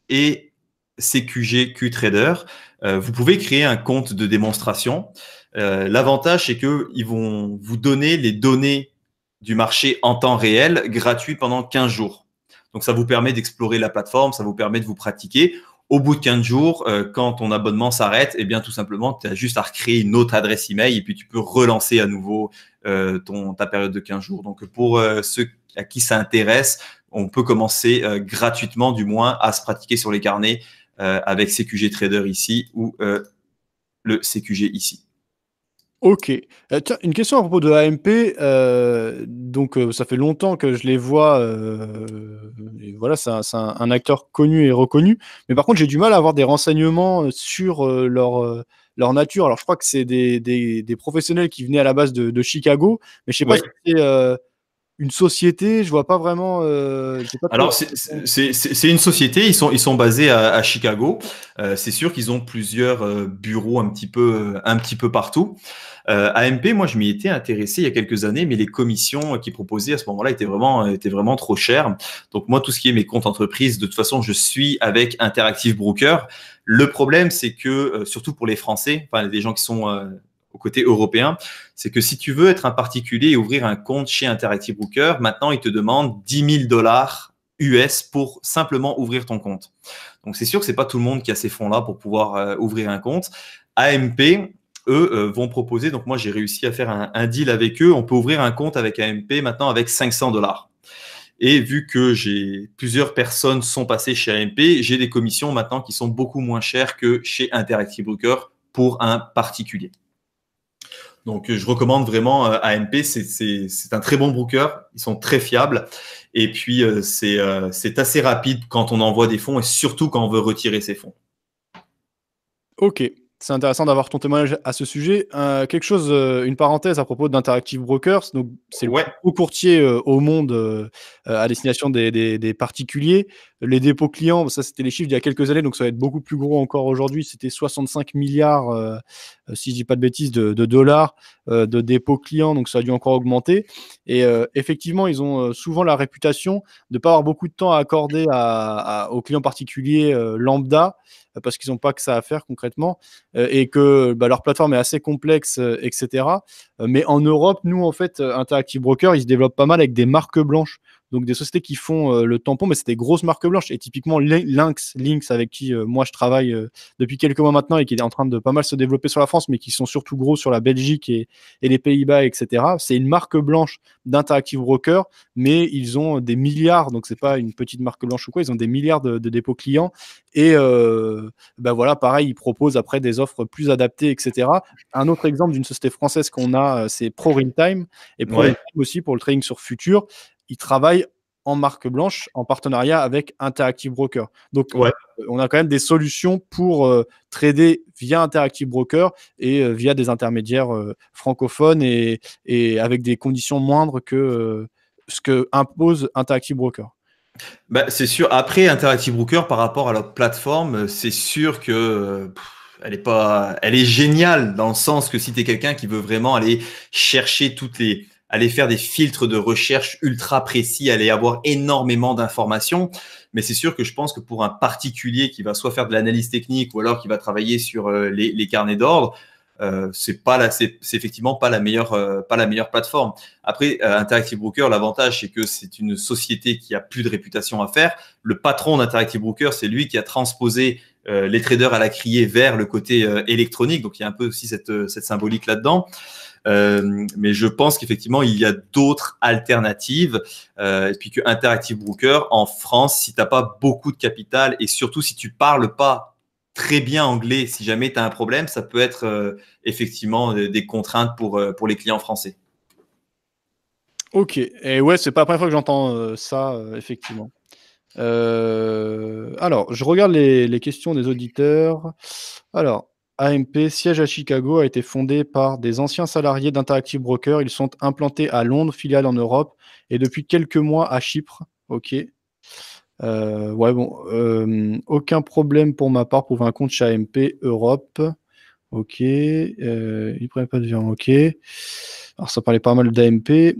et CQG QTrader. vous pouvez créer un compte de démonstration. L'avantage c'est qu'ils vont vous donner les données du marché en temps réel, gratuit pendant 15 jours. Donc ça vous permet d'explorer la plateforme, ça vous permet de vous pratiquer. Au bout de 15 jours, euh, quand ton abonnement s'arrête, eh bien tout simplement, tu as juste à recréer une autre adresse email et puis tu peux relancer à nouveau euh, ton, ta période de 15 jours. Donc pour euh, ceux à qui ça intéresse, on peut commencer gratuitement du moins à se pratiquer sur les carnets avec CQG Trader ici ou le CQG ici. Ok. Euh, une question à propos de AMP. Euh, donc, euh, ça fait longtemps que je les vois. voilà, c'est un, acteur connu et reconnu. Mais par contre, j'ai du mal à avoir des renseignements sur leur, leur nature. Alors, je crois que c'est des, professionnels qui venaient à la base de, Chicago. Mais je ne sais pas si c'est une société, je vois pas vraiment. Euh, Alors c'est une société, ils sont ils sont basés à, Chicago. Euh, c'est sûr qu'ils ont plusieurs euh, bureaux un petit peu un petit peu partout. AMP, moi je m'y étais intéressé il y a quelques années, mais les commissions qu'ils proposaient à ce moment-là étaient vraiment étaient vraiment trop chères. Donc moi tout ce qui est mes comptes entreprises, de toute façon je suis avec Interactive Broker. Le problème c'est que surtout pour les Français, enfin les gens qui sont au côté européen, c'est que si tu veux être un particulier et ouvrir un compte chez Interactive Brokers, maintenant, ils te demandent 10 000 dollars US pour simplement ouvrir ton compte. Donc, c'est sûr que c'est pas tout le monde qui a ces fonds-là pour pouvoir euh, ouvrir un compte. AMP, eux, euh, vont proposer, donc moi, j'ai réussi à faire un, deal avec eux, on peut ouvrir un compte avec AMP maintenant avec 500 dollars. Et vu que j'ai plusieurs personnes sont passées chez AMP, j'ai des commissions maintenant qui sont beaucoup moins chères que chez Interactive Broker pour un particulier. Donc, euh, je recommande vraiment euh, AMP. C'est un très bon broker. Ils sont très fiables. Et puis, euh, c'est assez rapide quand on envoie des fonds et surtout quand on veut retirer ses fonds. OK. C'est intéressant d'avoir ton témoignage à ce sujet. Euh, quelque chose, euh, une parenthèse à propos d'Interactive Brokers. Donc, c'est le plus courtier euh, au monde à destination des, particuliers. Les dépôts clients, ça c'était les chiffres il y a quelques années, donc ça va être beaucoup plus gros encore aujourd'hui. C'était 65 milliards, si je dis pas de bêtises, de, dollars de dépôts clients, donc ça a dû encore augmenter. Et effectivement, ils ont souvent la réputation de ne pas avoir beaucoup de temps à accorder aux clients particuliers lambda. Euh, parce qu'ils n'ont pas que ça à faire concrètement euh, et que bah, leur plateforme est assez complexe, euh, etc. Mais en Europe, nous, en fait, Interactive Broker, ils se développent pas mal avec des marques blanches. Donc des sociétés qui font euh, le tampon, mais c'est des grosses marques blanches. Et typiquement Lynx, avec qui euh, moi je travaille euh, depuis quelques mois maintenant et qui est en train de pas mal se développer sur la France, mais qui sont surtout gros sur la Belgique et, les Pays-Bas, etc. C'est une marque blanche d'interactive broker, mais ils ont des milliards, donc c'est pas une petite marque blanche ou quoi, ils ont des milliards de, dépôts clients. Et ben voilà, pareil, ils proposent après des offres plus adaptées, etc. Un autre exemple d'une société française qu'on a, c'est ProRealTime et ProRealTime aussi pour le trading sur futur ils travaillent en marque blanche en partenariat avec Interactive Broker. Donc, euh, on a quand même des solutions pour euh, trader via Interactive Broker et euh, via des intermédiaires francophones et, avec des conditions moindres que ce que impose Interactive Broker. Bah, c'est sûr. Après, Interactive Broker, par rapport à leur plateforme, c'est sûr que. elle est pas, elle est géniale dans le sens que si tu es quelqu'un qui veut vraiment aller chercher toutes les, aller faire des filtres de recherche ultra précis, aller avoir énormément d'informations. Mais c'est sûr que je pense que pour un particulier qui va soit faire de l'analyse technique ou alors qui va travailler sur euh, les, carnets d'ordre, euh, c'est pas la, c'est, effectivement pas la meilleure, euh, pas la meilleure plateforme. Après, euh, Interactive Broker, l'avantage c'est que c'est une société qui a plus de réputation à faire. Le patron d'Interactive Broker, c'est lui qui a transposé les traders à la criée vers le côté électronique, donc il y a un peu aussi cette symbolique là-dedans. Euh, mais je pense qu'effectivement, il y a d'autres alternatives. Euh, et puis que Interactive Broker, en France, si tu n'as pas beaucoup de capital et surtout si tu parles pas très bien anglais, si jamais tu as un problème, ça peut être euh, effectivement des contraintes pour, pour les clients français. Ok, et ouais, c'est pas la première fois que j'entends ça, effectivement. alors, je regarde les, les questions des auditeurs. Alors, AMP, siège à Chicago, a été fondé par des anciens salariés d'Interactive Broker. Ils sont implantés à Londres, filiale en Europe, et depuis quelques mois à Chypre. Ok. Euh, ouais, bon. Euh, aucun problème pour ma part pour un compte chez AMP Europe. Ok. Euh, il ne prenait pas de viande. Ok. Alors, ça parlait pas mal d'AMP.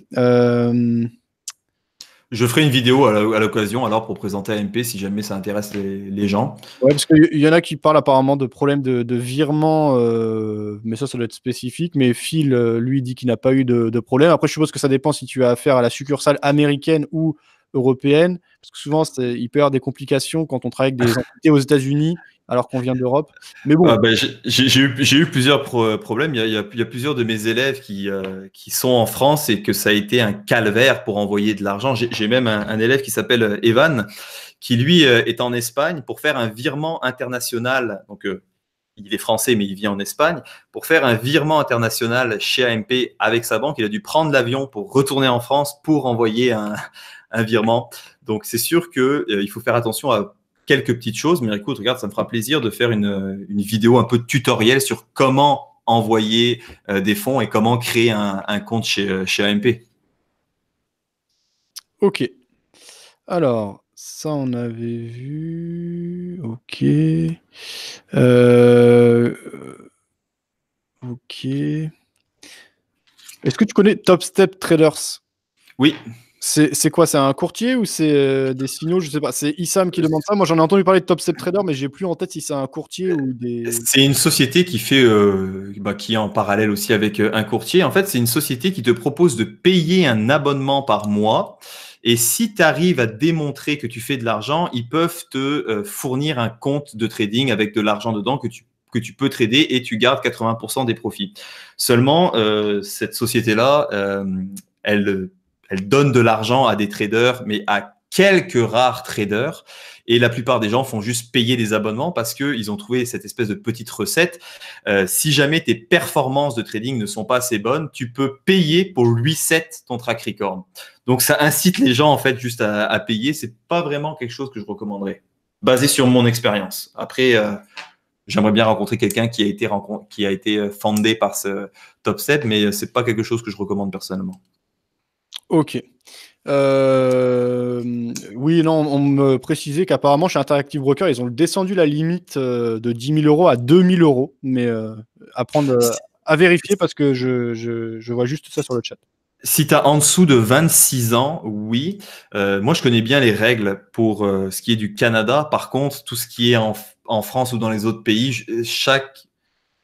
Je ferai une vidéo à l'occasion alors pour présenter AMP si jamais ça intéresse les, gens. Ouais, parce qu'il y en a qui parlent apparemment de problèmes de, de virement, euh, mais ça, ça doit être spécifique. Mais Phil, euh, lui, dit qu'il n'a pas eu de, de, problème. Après, je suppose que ça dépend si tu as affaire à la succursale américaine ou européenne, parce que souvent, il peut y avoir des complications quand on travaille avec des (laughs) entités aux États-Unis alors qu'on vient d'Europe. Mais bon. Ah, ben, j'ai eu, plusieurs problèmes. Il y, a, plusieurs de mes élèves euh, qui, sont en France et que ça a été un calvaire pour envoyer de l'argent. J'ai même un, élève qui s'appelle euh, Evan, qui lui euh, est en Espagne pour faire un virement international. Donc, il est français, mais il vit en Espagne. Pour faire un virement international chez AMP avec sa banque, il a dû prendre l'avion pour retourner en France pour envoyer un, virement. Donc, c'est sûr qu'il faut faire attention à quelques petites choses. Mais écoute, regarde, ça me fera plaisir de faire une, vidéo un peu tutoriel sur comment envoyer euh, des fonds et comment créer un, compte chez, euh, chez, AMP. Ok. Alors, ça, on avait vu. Ok. Euh, ok. Est-ce que tu connais Top Step Traders Oui, c'est quoi C'est un courtier ou c'est euh, des signaux Je sais pas. C'est Issam qui euh, demande ça. Moi, j'en ai entendu parler de Top Step Trader, mais j'ai plus en tête si c'est un courtier ou des. C'est une société qui fait, euh, bah, qui est en parallèle aussi avec un courtier. En fait, c'est une société qui te propose de payer un abonnement par mois. Et si tu arrives à démontrer que tu fais de l'argent, ils peuvent te fournir un compte de trading avec de l'argent dedans que que tu peux trader et tu gardes 80% des profits. Seulement, cette société-là, elle elle donne de l'argent à des traders, mais à quelques rares traders. Et la plupart des gens font juste payer des abonnements parce qu'ils ont trouvé cette espèce de petite recette. Euh, si jamais tes performances de trading ne sont pas assez bonnes, tu peux payer pour lui 7 ton track record. Donc ça incite les gens en fait juste à, payer. C'est pas vraiment quelque chose que je recommanderais, basé sur mon expérience. Après, euh, j'aimerais bien rencontrer quelqu'un qui a été qui a été euh, fondé par ce top 7, mais c'est pas quelque chose que je recommande personnellement. Ok. Euh, oui, non, on me précisait qu'apparemment chez Interactive Broker, ils ont descendu la limite euh, de 10 000 euros à 2 000 euros, mais euh, à vérifier parce que je, vois juste ça sur le chat. Si tu as en dessous de 26 ans, oui. moi, je connais bien les règles pour ce qui est du Canada. Par contre, tout ce qui est en, en France ou dans les autres pays, chaque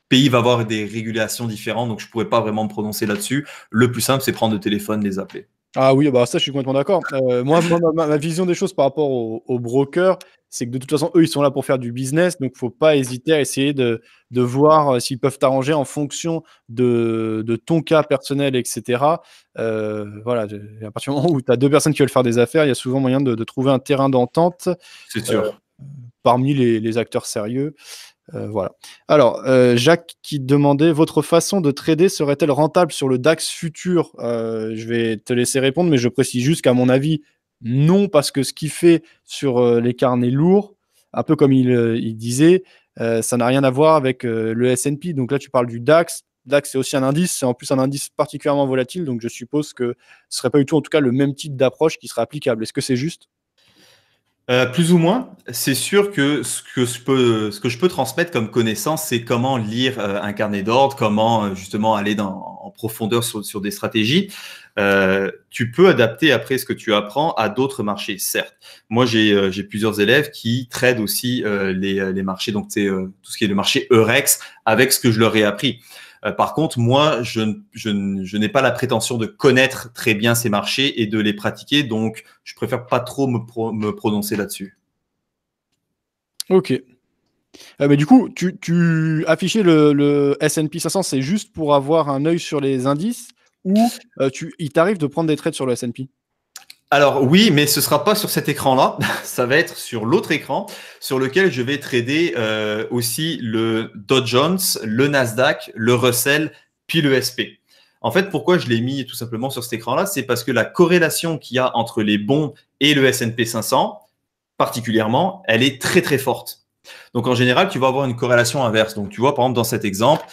pays va avoir des régulations différentes, donc je ne pourrais pas vraiment me prononcer là-dessus. Le plus simple, c'est prendre le téléphone, les appeler. Ah oui, bah ça, je suis complètement d'accord. Euh, moi, ma, vision des choses par rapport aux, brokers, c'est que de toute façon, eux, ils sont là pour faire du business, donc faut pas hésiter à essayer de, voir euh, s'ils peuvent t'arranger en fonction de, ton cas personnel, etc. Euh, voilà, à partir du moment où tu as deux personnes qui veulent faire des affaires, il y a souvent moyen de, trouver un terrain d'entente. C'est sûr. parmi les, acteurs sérieux. Euh, voilà. Alors, euh, Jacques qui demandait votre façon de trader serait-elle rentable sur le DAX futur euh, Je vais te laisser répondre, mais je précise juste qu'à mon avis, non, parce que ce qu'il fait sur les carnets lourds, un peu comme il, il disait, ça n'a rien à voir avec le SP. Donc là, tu parles du DAX. DAX, c'est aussi un indice, c'est en plus un indice particulièrement volatile, donc je suppose que ce ne serait pas du tout, en tout cas, le même type d'approche qui serait applicable. Est-ce que c'est juste euh, plus ou moins. C'est sûr que ce que je peux, ce que je peux transmettre comme connaissance, c'est comment lire euh, un carnet d'ordre, comment euh, justement aller en profondeur sur, des stratégies. tu peux adapter après ce que tu apprends à d'autres marchés, certes. Moi, j'ai plusieurs élèves qui tradent aussi les, les, marchés, donc tout ce qui est le marché Eurex, avec ce que je leur ai appris. Euh, par contre, moi, je, n'ai pas la prétention de connaître très bien ces marchés et de les pratiquer, donc je préfère pas trop me, prononcer là-dessus. Ok. mais ah bah, du coup, tu, affichais le, S&P 500, c'est juste pour avoir un œil sur les indices ou euh, il t'arrive de prendre des trades sur le S&P alors oui, mais ce ne sera pas sur cet écran-là, (laughs) ça va être sur l'autre écran sur lequel je vais trader euh, aussi le Dow Jones, le Nasdaq, le Russell, puis le SP. En fait, pourquoi je l'ai mis tout simplement sur cet écran-là, c'est parce que la corrélation qu'il y a entre les bons et le S&P 500, particulièrement, elle est très très forte. Donc en général, tu vas avoir une corrélation inverse. Donc tu vois, par exemple, dans cet exemple,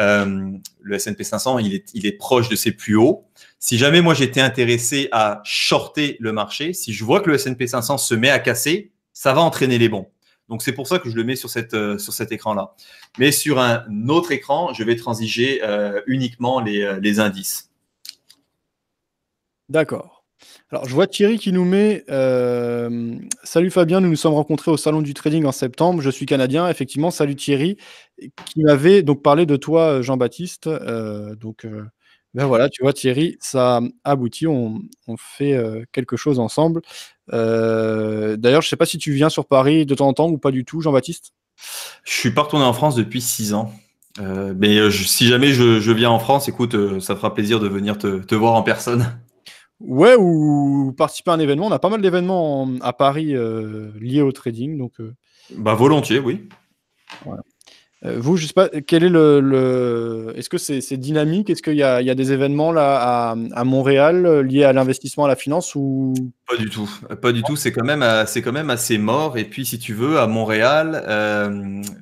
euh, le S&P 500, il est, il est proche de ses plus hauts. Si jamais moi j'étais intéressé à shorter le marché, si je vois que le S&P 500 se met à casser, ça va entraîner les bons. Donc c'est pour ça que je le mets sur, cette, euh, sur cet écran-là. Mais sur un autre écran, je vais transiger euh, uniquement les, les indices. D'accord. Alors, je vois Thierry qui nous met euh, Salut Fabien, nous nous sommes rencontrés au salon du trading en septembre. Je suis canadien, effectivement. Salut Thierry, qui m'avait donc parlé de toi, euh, Jean-Baptiste. Euh, donc, ben voilà, tu vois, Thierry, ça aboutit. On, fait quelque chose ensemble. D'ailleurs, je ne sais pas si tu viens sur Paris de temps en temps ou pas du tout, Jean-Baptiste. Je suis pas retourné en France depuis six ans. mais si jamais je, viens en France, écoute, ça fera plaisir de venir te voir en personne. Ouais, ou participer à un événement. On a pas mal d'événements à Paris euh, liés au trading. Donc, euh, Bah volontiers, oui. Euh, vous, je sais pas, quel est le, est-ce que c'est dynamique Est-ce qu'il y, a des événements là à, Montréal liés à l'investissement à la finance ou Pas du tout, pas du tout. C'est quand même, c'est quand même assez mort. Et puis, si tu veux, à Montréal,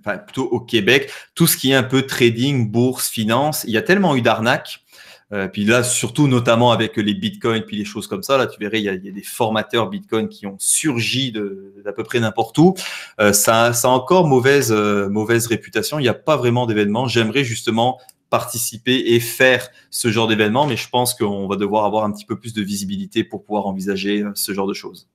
enfin plutôt au Québec, tout ce qui est un peu trading, bourse, finance, il y a tellement eu d'arnaques euh, puis là, surtout notamment avec les bitcoins, puis les choses comme ça, là, tu verrais, il y a, des formateurs bitcoin qui ont surgi d'à peu près n'importe où. Euh, ça, ça, a encore mauvaise, euh, mauvaise réputation. Il n'y a pas vraiment d'événements. J'aimerais justement participer et faire ce genre d'événement, mais je pense qu'on va devoir avoir un petit peu plus de visibilité pour pouvoir envisager ce genre de choses.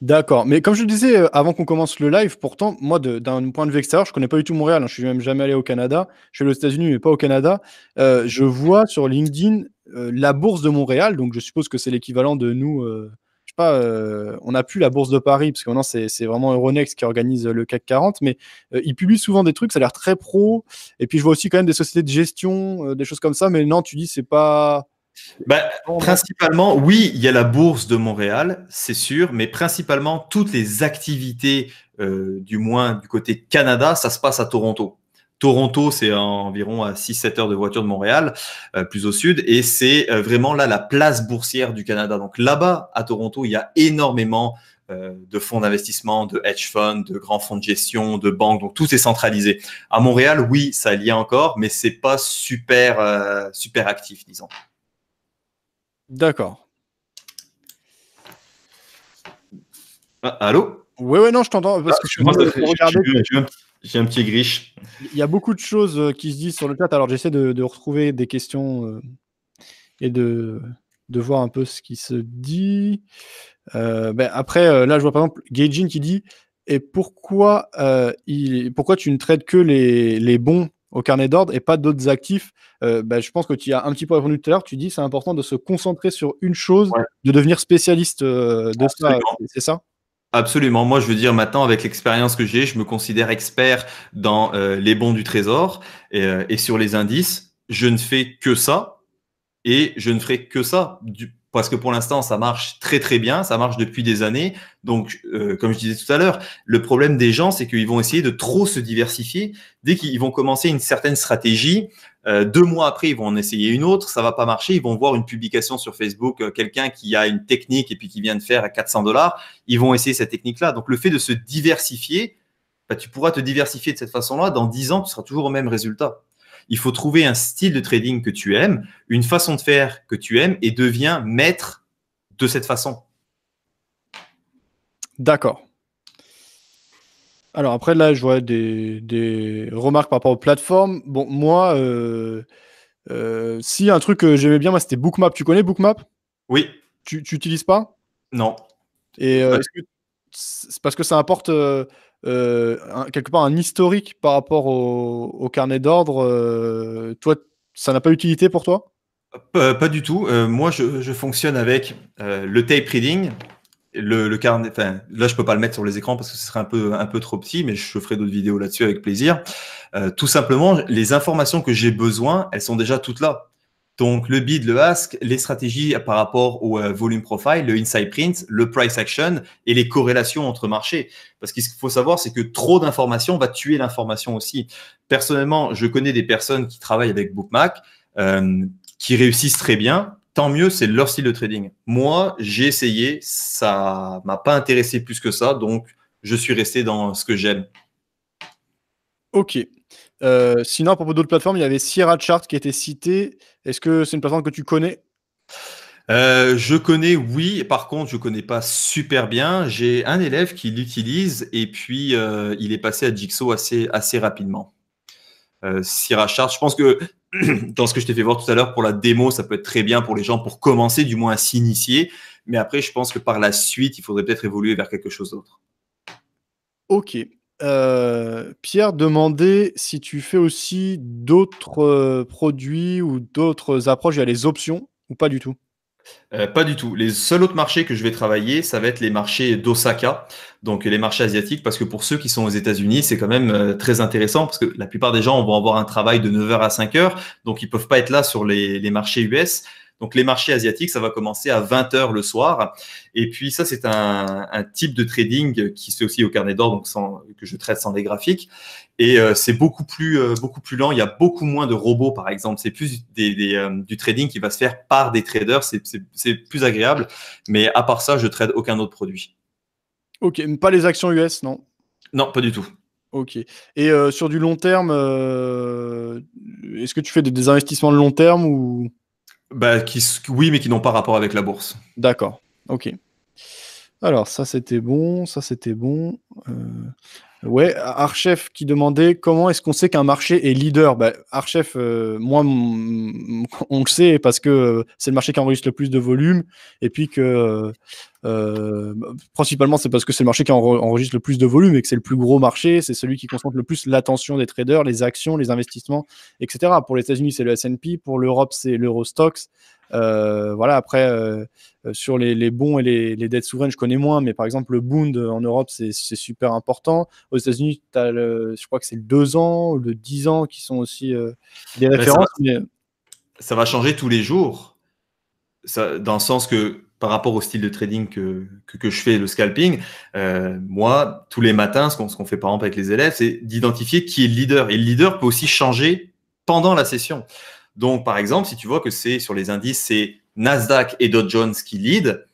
D'accord. Mais comme je disais euh, avant qu'on commence le live, pourtant, moi, d'un point de vue extérieur, je connais pas du tout Montréal. je hein. je suis même jamais allé au Canada. Je suis aux États-Unis, mais pas au Canada. Euh, je vois sur LinkedIn euh, la bourse de Montréal. Donc, je suppose que c'est l'équivalent de nous. je sais pas. on n'a plus la bourse de Paris parce que maintenant c'est vraiment Euronext qui organise le CAC 40. Mais ils publient souvent des trucs. Ça a l'air très pro. Et puis, je vois aussi quand même des sociétés de gestion, des choses comme ça. Mais non, tu dis c'est pas ben, Principalement, oui, il y a la bourse de Montréal, c'est sûr, mais principalement, toutes les activités, euh, du moins du côté Canada, ça se passe à Toronto. Toronto, c'est environ à 6-7 heures de voiture de Montréal, euh, plus au sud, et c'est euh, vraiment là la place boursière du Canada. Donc là-bas, à Toronto, il y a énormément de fonds d'investissement, de hedge funds, de grands fonds de gestion, de banques, donc tout est centralisé. À Montréal, oui, ça y est encore, mais c'est pas super super actif, disons. D'accord. Ah, allô Oui, ouais, non, je t'entends. J'ai un petit griche. Il y a beaucoup de choses euh, qui se disent sur le chat. Alors, j'essaie de, retrouver des questions euh, et de, de, voir un peu ce qui se dit. Euh, ben, après, là, je vois par exemple Gaijin qui dit Et pourquoi, il, pourquoi tu ne traites que les, les bons au carnet d'ordre et pas d'autres actifs. Euh, bah, je pense que tu as un petit peu répondu tout à l'heure. Tu dis c'est important de se concentrer sur une chose, de devenir spécialiste euh, de ça. C'est ça Absolument. Moi, je veux dire, maintenant, avec l'expérience que j'ai, je me considère expert dans euh, les bons du trésor et, et, sur les indices. Je ne fais que ça et je ne ferai que ça du, parce que pour l'instant, ça marche très très bien, ça marche depuis des années. Donc, euh, comme je disais tout à l'heure, le problème des gens, c'est qu'ils vont essayer de trop se diversifier. Dès qu'ils vont commencer une certaine stratégie, euh, deux mois après, ils vont en essayer une autre, ça va pas marcher, ils vont voir une publication sur Facebook, euh, quelqu'un qui a une technique et puis qui vient de faire à 400 dollars, ils vont essayer cette technique-là. Donc, le fait de se diversifier, bah, tu pourras te diversifier de cette façon-là, dans dix ans, tu seras toujours au même résultat. Il faut trouver un style de trading que tu aimes, une façon de faire que tu aimes et deviens maître de cette façon. D'accord. Alors après, là, je vois des, remarques par rapport aux plateformes. Bon, moi, euh, euh, si un truc que j'aimais bien, moi, c'était Bookmap. Tu connais Bookmap Oui. Tu n'utilises pas Non. Et euh, c'est parce que ça apporte euh, un, quelque part un historique par rapport au, carnet d'ordre, euh, toi, ça n'a pas utilité pour toi pas, du tout. Euh, moi, je, fonctionne avec le tape reading. Le, carnet, là, je peux pas le mettre sur les écrans parce que ce serait un peu, un peu trop petit, mais je ferai d'autres vidéos là-dessus avec plaisir. tout simplement, les informations que j'ai besoin, elles sont déjà toutes là. Donc le bid, le ask, les stratégies par rapport au euh, volume profile, le inside print, le price action et les corrélations entre marchés. Parce qu'il faut savoir, c'est que trop d'informations va tuer l'information aussi. Personnellement, je connais des personnes qui travaillent avec Bookmac, euh, qui réussissent très bien. Tant mieux, c'est leur style de trading. Moi, j'ai essayé, ça m'a pas intéressé plus que ça, donc je suis resté dans ce que j'aime. Ok, euh, sinon, à propos d'autres plateformes, il y avait Sierra Chart qui était citée. Est-ce que c'est une plateforme que tu connais euh, je connais, oui. Par contre, je connais pas super bien. J'ai un élève qui l'utilise et puis euh, il est passé à Jigsaw assez, rapidement. Sierra Chart, je pense que (clears throat) dans ce que je t'ai fait voir tout à l'heure pour la démo, ça peut être très bien pour les gens pour commencer, du moins à s'initier. Mais après, je pense que par la suite, il faudrait peut-être évoluer vers quelque chose d'autre. Ok. Euh, Pierre demandait si tu fais aussi d'autres euh, produits ou d'autres approches a les options ou pas du tout. Euh, pas du tout. Les seuls autres marchés que je vais travailler, ça va être les marchés d'Osaka, donc les marchés asiatiques, parce que pour ceux qui sont aux États-Unis, c'est quand même très intéressant, parce que la plupart des gens vont avoir un travail de 9h à 5h, donc ils ne peuvent pas être là sur les marchés US. Donc les marchés asiatiques, ça va commencer à 20h le soir. Et puis ça, c'est un, type de trading qui se fait aussi au carnet d'or, donc sans, que je traite sans les graphiques. Et euh, c'est beaucoup plus euh, beaucoup plus lent. Il y a beaucoup moins de robots, par exemple. C'est plus euh, du trading qui va se faire par des traders. C'est plus agréable. Mais à part ça, je trade aucun autre produit. Ok, pas les actions US, non Non, pas du tout. Ok. Et sur du long terme, est-ce que tu fais des, des, investissements de long terme ou bah, qui, Oui, mais qui n'ont pas rapport avec la bourse. D'accord, ok. Alors, ça c'était bon, ça c'était bon. Euh, Ouais, Archef qui demandait comment est-ce qu'on sait qu'un marché est leader. Bah, Archef, euh, moi, (laughs) on le sait parce que euh, c'est le marché qui enregistre le plus de volume et puis que euh, principalement c'est parce que c'est le marché qui enregistre le plus de volume et que c'est le plus gros marché, c'est celui qui concentre le plus l'attention des traders, les actions, les investissements, etc. Pour les États-Unis, c'est le S&P, pour l'Europe, c'est l'Eurostox, euh, voilà, après, euh, euh, sur les, bons et les, dettes souveraines, je connais moins, mais par exemple, le Bund en Europe, c'est super important. Aux États-Unis, je crois que c'est le 2 ans le 10 ans qui sont aussi des références. ça, va, changer tous les jours. dans le sens que par rapport au style de trading que, je fais, le scalping, moi, tous les matins, ce qu'on fait par exemple avec les élèves, c'est d'identifier qui est le leader. Et le leader peut aussi changer pendant la session. Donc, par exemple, si tu vois que c'est sur les indices, c'est Nasdaq et Dow Jones qui lead,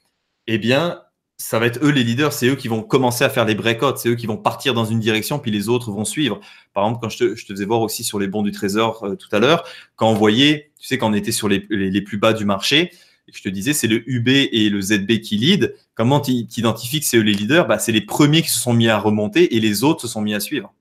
eh bien, ça va être eux les leaders, c'est eux qui vont commencer à faire les breakouts, c'est eux qui vont partir dans une direction, puis les autres vont suivre. Par exemple, quand je te, faisais voir aussi sur les bons du trésor euh, tout à l'heure, quand on voyait, tu sais, quand on était sur les, plus bas du marché, je te disais, c'est le UB et le ZB qui lead, comment tu identifies que c'est eux les leaders bah, C'est les premiers qui se sont mis à remonter et les autres se sont mis à suivre.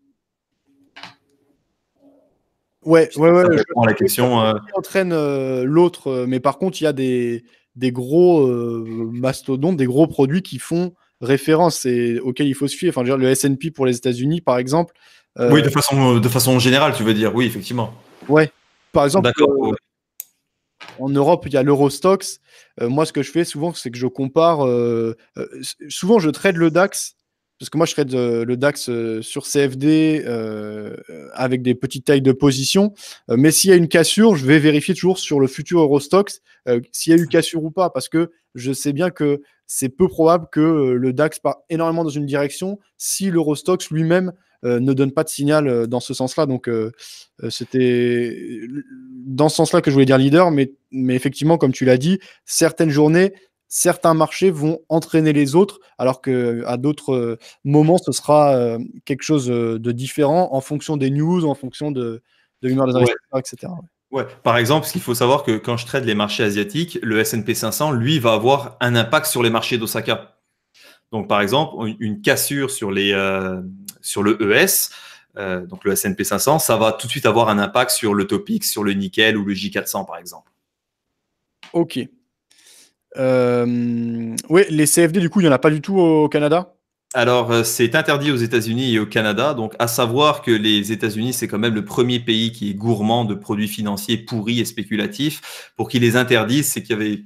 Ouais, ouais, ouais. Je... la question. Euh. entraîne euh, l'autre, euh, mais par contre, il y a des, des gros mastodontes, des gros produits qui font référence et auxquels il faut se fier. Enfin, je veux dire, le S&P pour les États-Unis, par exemple. Oui, de façon, de façon générale, tu veux dire. Oui, effectivement. Ouais. Par exemple. En Europe, il y a l'Eurostox. moi, ce que je fais souvent, c'est que je compare. souvent, je trade le DAX parce que moi, je trade le DAX euh, sur CFD euh, euh, avec des petites tailles de position. mais s'il y a une cassure, je vais vérifier toujours sur le futur Eurostox s'il y a eu cassure ou pas. Parce que je sais bien que c'est peu probable que le DAX part énormément dans une direction si l'Eurostox lui-même ne donne pas de signal dans ce sens-là. Donc, c'était dans ce sens-là que je voulais dire leader. Mais, mais effectivement, comme tu l'as dit, certaines journées, certains marchés vont entraîner les autres, alors qu'à euh, d'autres euh, moments, ce sera euh, quelque chose de différent en fonction des news, en fonction de, l'humeur des investisseurs, etc. Ouais. Par exemple, ce qu'il faut savoir que quand je trade les marchés asiatiques, le S&P 500, lui, va avoir un impact sur les marchés d'Osaka. Donc, par exemple, une cassure sur, les, sur le ES, donc le S&P 500, ça va tout de suite avoir un impact sur le Topic, sur le nickel ou le J400, par exemple. Ok, euh, oui, les CFD, du coup, il n'y en a pas du tout au Canada alors, euh, c'est interdit aux États-Unis et au Canada. Donc, à savoir que les États-Unis, c'est quand même le premier pays qui est gourmand de produits financiers pourris et spéculatifs. Pour qu'ils les interdisent, c'est qu'il y avait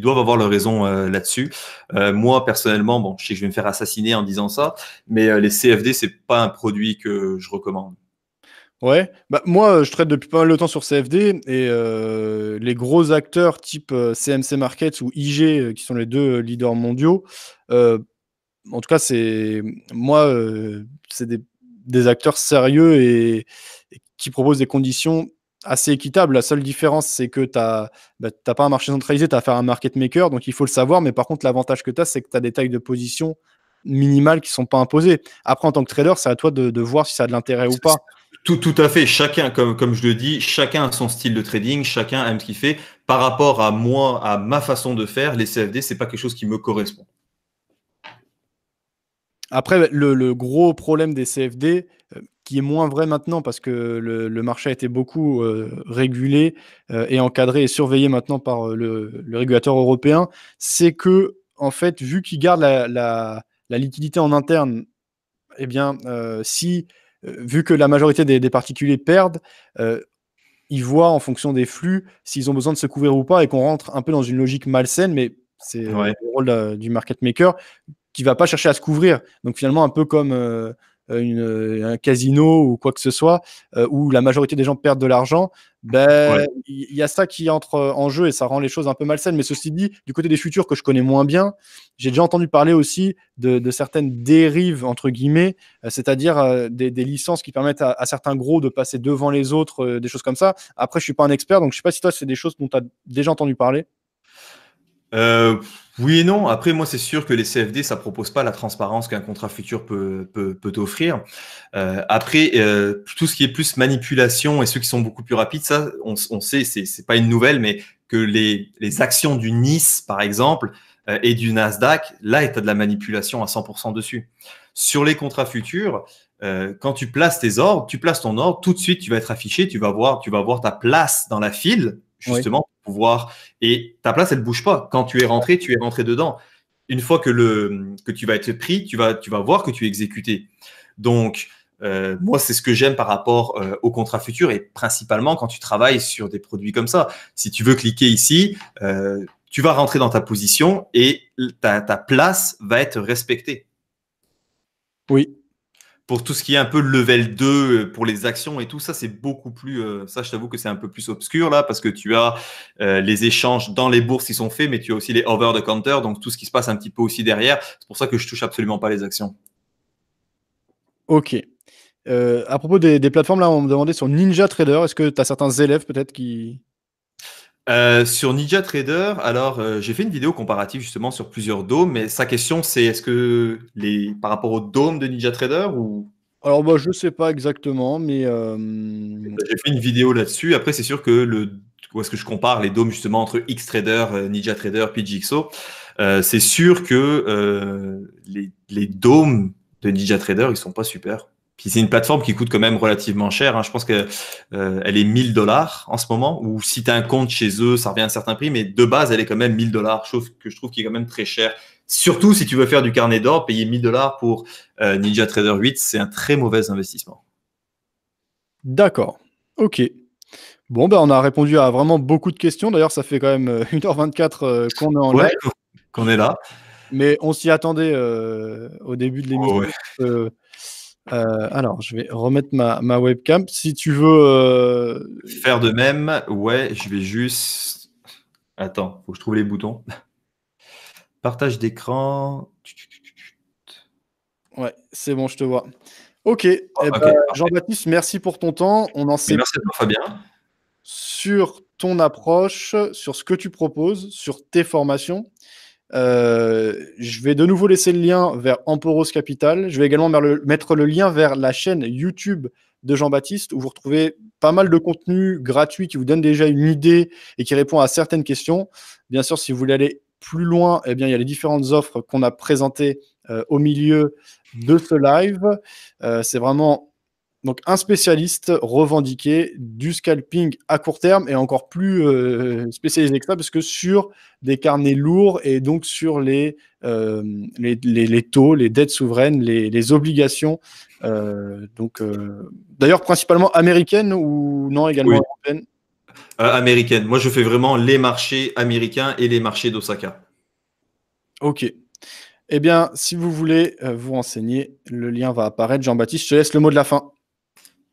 doivent avoir leur raison euh, là-dessus. Euh, moi personnellement, bon, je sais que je vais me faire assassiner en disant ça, mais les CFD c'est pas un produit que je recommande. Ouais, bah, moi euh, je trade depuis pas mal de temps sur CFD et euh, les gros acteurs type CMC euh, Markets ou IG, qui sont les deux leaders mondiaux, en tout cas, c'est moi, c'est des, acteurs sérieux et, qui proposent des conditions assez équitables. La seule différence, c'est que tu n'as bah, pas un marché centralisé, tu as affaire un market maker, donc il faut le savoir, mais par contre, l'avantage que tu as, c'est que tu as des tailles de position minimales qui ne sont pas imposées. Après, en tant que trader, c'est à toi de voir si ça a de l'intérêt ou pas. Tout, à fait. Chacun, comme, comme je le dis, chacun a son style de trading, chacun aime ce qu'il fait. Par rapport à moi, à ma façon de faire, les CFD, c'est pas quelque chose qui me correspond. Après, le, gros problème des CFD, euh, qui est moins vrai maintenant parce que le, marché a été beaucoup euh, régulé euh, et encadré et surveillé maintenant par le, régulateur européen, c'est que, en fait, vu qu'il garde la, la, liquidité en interne, eh bien, si euh, vu que la majorité des, particuliers perdent, euh, ils voient en fonction des flux s'ils ont besoin de se couvrir ou pas et qu'on rentre un peu dans une logique malsaine, mais c'est le rôle euh, du market maker qui va pas chercher à se couvrir. Donc finalement, un peu comme une, euh, un casino ou quoi que ce soit, euh, où la majorité des gens perdent de l'argent, ben, il y, a ça qui entre euh, en jeu et ça rend les choses un peu malsaines. Mais ceci dit, du côté des futurs que je connais moins bien, j'ai déjà entendu parler aussi de, certaines dérives, entre guillemets, c'est-à-dire des, licences qui permettent à, à, certains gros de passer devant les autres, des choses comme ça. Après, je suis pas un expert, donc je sais pas si toi, c'est des choses dont tu as déjà entendu parler. Euh, oui et non. Après, moi, c'est sûr que les CFD, ça propose pas la transparence qu'un contrat futur peut, peut, peut offrir. Euh, après, euh, tout ce qui est plus manipulation et ceux qui sont beaucoup plus rapides, ça, on, on sait, c'est pas une nouvelle, mais que les, les actions du Nice, par exemple, et du Nasdaq, là, tu as de la manipulation à 100% dessus. Sur les contrats futurs, quand tu places tes ordres, tu places ton ordre, tout de suite, tu vas être affiché, tu vas voir, tu vas voir ta place dans la file, justement, pouvoir. Et ta place, elle ne bouge pas. Quand tu es rentré, tu es rentré dedans. Une fois que, le, que tu vas être pris, tu vas, tu vas voir que tu es exécuté. Donc, euh, moi, c'est ce que j'aime par rapport euh, au contrat futur et principalement quand tu travailles sur des produits comme ça. Si tu veux cliquer ici, euh, tu vas rentrer dans ta position et ta, ta place va être respectée. Oui, pour tout ce qui est un peu level 2 euh, pour les actions et tout ça c'est beaucoup plus euh, ça je t'avoue que c'est un peu plus obscur là parce que tu as euh, les échanges dans les bourses qui sont faits mais tu as aussi les over the counter donc tout ce qui se passe un petit peu aussi derrière c'est pour ça que je touche absolument pas les actions ok à propos des, des, plateformes là on me demandait sur Ninja Trader est-ce que tu as certains élèves peut-être qui euh, sur Ninja Trader, alors euh, j'ai fait une vidéo comparative justement sur plusieurs dômes, mais sa question c'est est-ce que les par rapport aux dômes de Ninja Trader ou alors moi je sais pas exactement, mais euh, bah, j'ai fait une vidéo là-dessus. Après c'est sûr que le où est-ce que je compare les dômes justement entre X Trader, Ninja Trader, puis c'est sûr que les, les dômes de Ninja Trader ils sont pas super. Puis c'est une plateforme qui coûte quand même relativement cher. Hein. Je pense qu'elle euh, elle est 1000 dollars en ce moment, ou si tu as un compte chez eux, ça revient à un certain prix, mais de base, elle est quand même 1000 dollars, chose que je trouve qui est quand même très cher. Surtout si tu veux faire du carnet d'or, payer 1000 dollars pour euh, Ninja Trader 8, c'est un très mauvais investissement. D'accord. Ok. Bon, ben, on a répondu à vraiment beaucoup de questions. D'ailleurs, ça fait quand même 1h24 euh, qu'on est en qu'on est là. Mais on s'y attendait au début de l'émission. Euh, alors, je vais remettre ma, webcam. Si tu veux. Euh, Faire de même, ouais, je vais juste. Attends, faut que je trouve les boutons. (laughs) Partage d'écran. Ouais, c'est bon, je te vois. Ok, eh ben, Jean-Baptiste, merci pour ton temps. On en sait. Merci Fabien. Sur ton approche, sur ce que tu proposes, sur tes formations. Euh, je vais de nouveau laisser le lien vers Emporos Capital. Je vais également mettre le lien vers la chaîne YouTube de Jean-Baptiste où vous retrouvez pas mal de contenu gratuit qui vous donne déjà une idée et qui répond à certaines questions. Bien sûr, si vous voulez aller plus loin, eh bien, il y a les différentes offres qu'on a présentées euh, au milieu de ce live. Euh, c'est vraiment donc un spécialiste revendiqué du scalping à court terme et encore plus euh, spécialisé que ça, parce que sur des carnets lourds et donc sur les, euh, les, taux, les dettes souveraines, les, obligations, euh, donc d'ailleurs principalement américaines ou non également européennes Américaines. Moi je fais vraiment les marchés américains et les marchés d'Osaka. Ok. Eh bien, si vous voulez vous renseigner, le lien va apparaître. Jean-Baptiste, je te laisse le mot de la fin.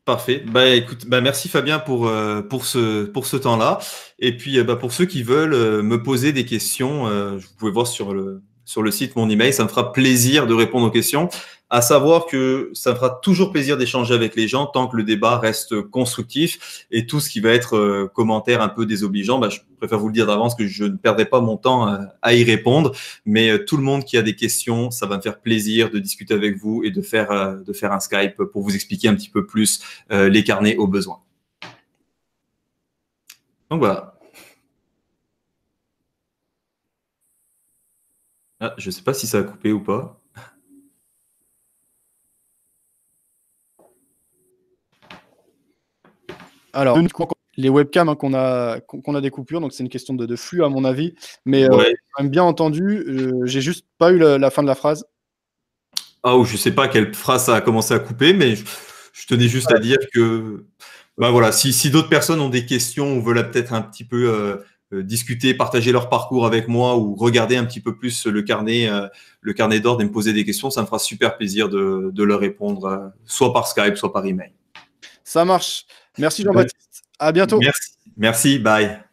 Parfait. Bah écoute, bah merci Fabien pour euh, pour ce pour ce temps-là. Et puis euh, bah, pour ceux qui veulent euh, me poser des questions, vous pouvez voir sur le sur le site mon email, ça me fera plaisir de répondre aux questions à savoir que ça me fera toujours plaisir d'échanger avec les gens tant que le débat reste constructif et tout ce qui va être euh, commentaire un peu désobligeant, bah, je préfère vous le dire d'avance que je ne perdais pas mon temps euh, à y répondre. Mais euh, tout le monde qui a des questions, ça va me faire plaisir de discuter avec vous et de faire, de faire un Skype pour vous expliquer un petit peu plus les carnets aux besoins. Donc voilà. Ah, je ne sais pas si ça a coupé ou pas. Alors, les webcams hein, qu'on a, qu'on a des coupures, donc c'est une question de, flux à mon avis. Mais euh, bien entendu, euh, j'ai juste pas eu la, fin de la phrase. Ah, ou je sais pas quelle phrase ça a commencé à couper, mais je, tenais juste à dire que, bah, voilà, si, d'autres personnes ont des questions ou veulent peut-être un petit peu euh, discuter, partager leur parcours avec moi ou regarder un petit peu plus le carnet, le carnet d'ordre et me poser des questions, ça me fera super plaisir de, de leur répondre, soit par Skype, soit par email. Ça marche. Merci Jean-Baptiste. À bientôt. Merci. Merci. Bye.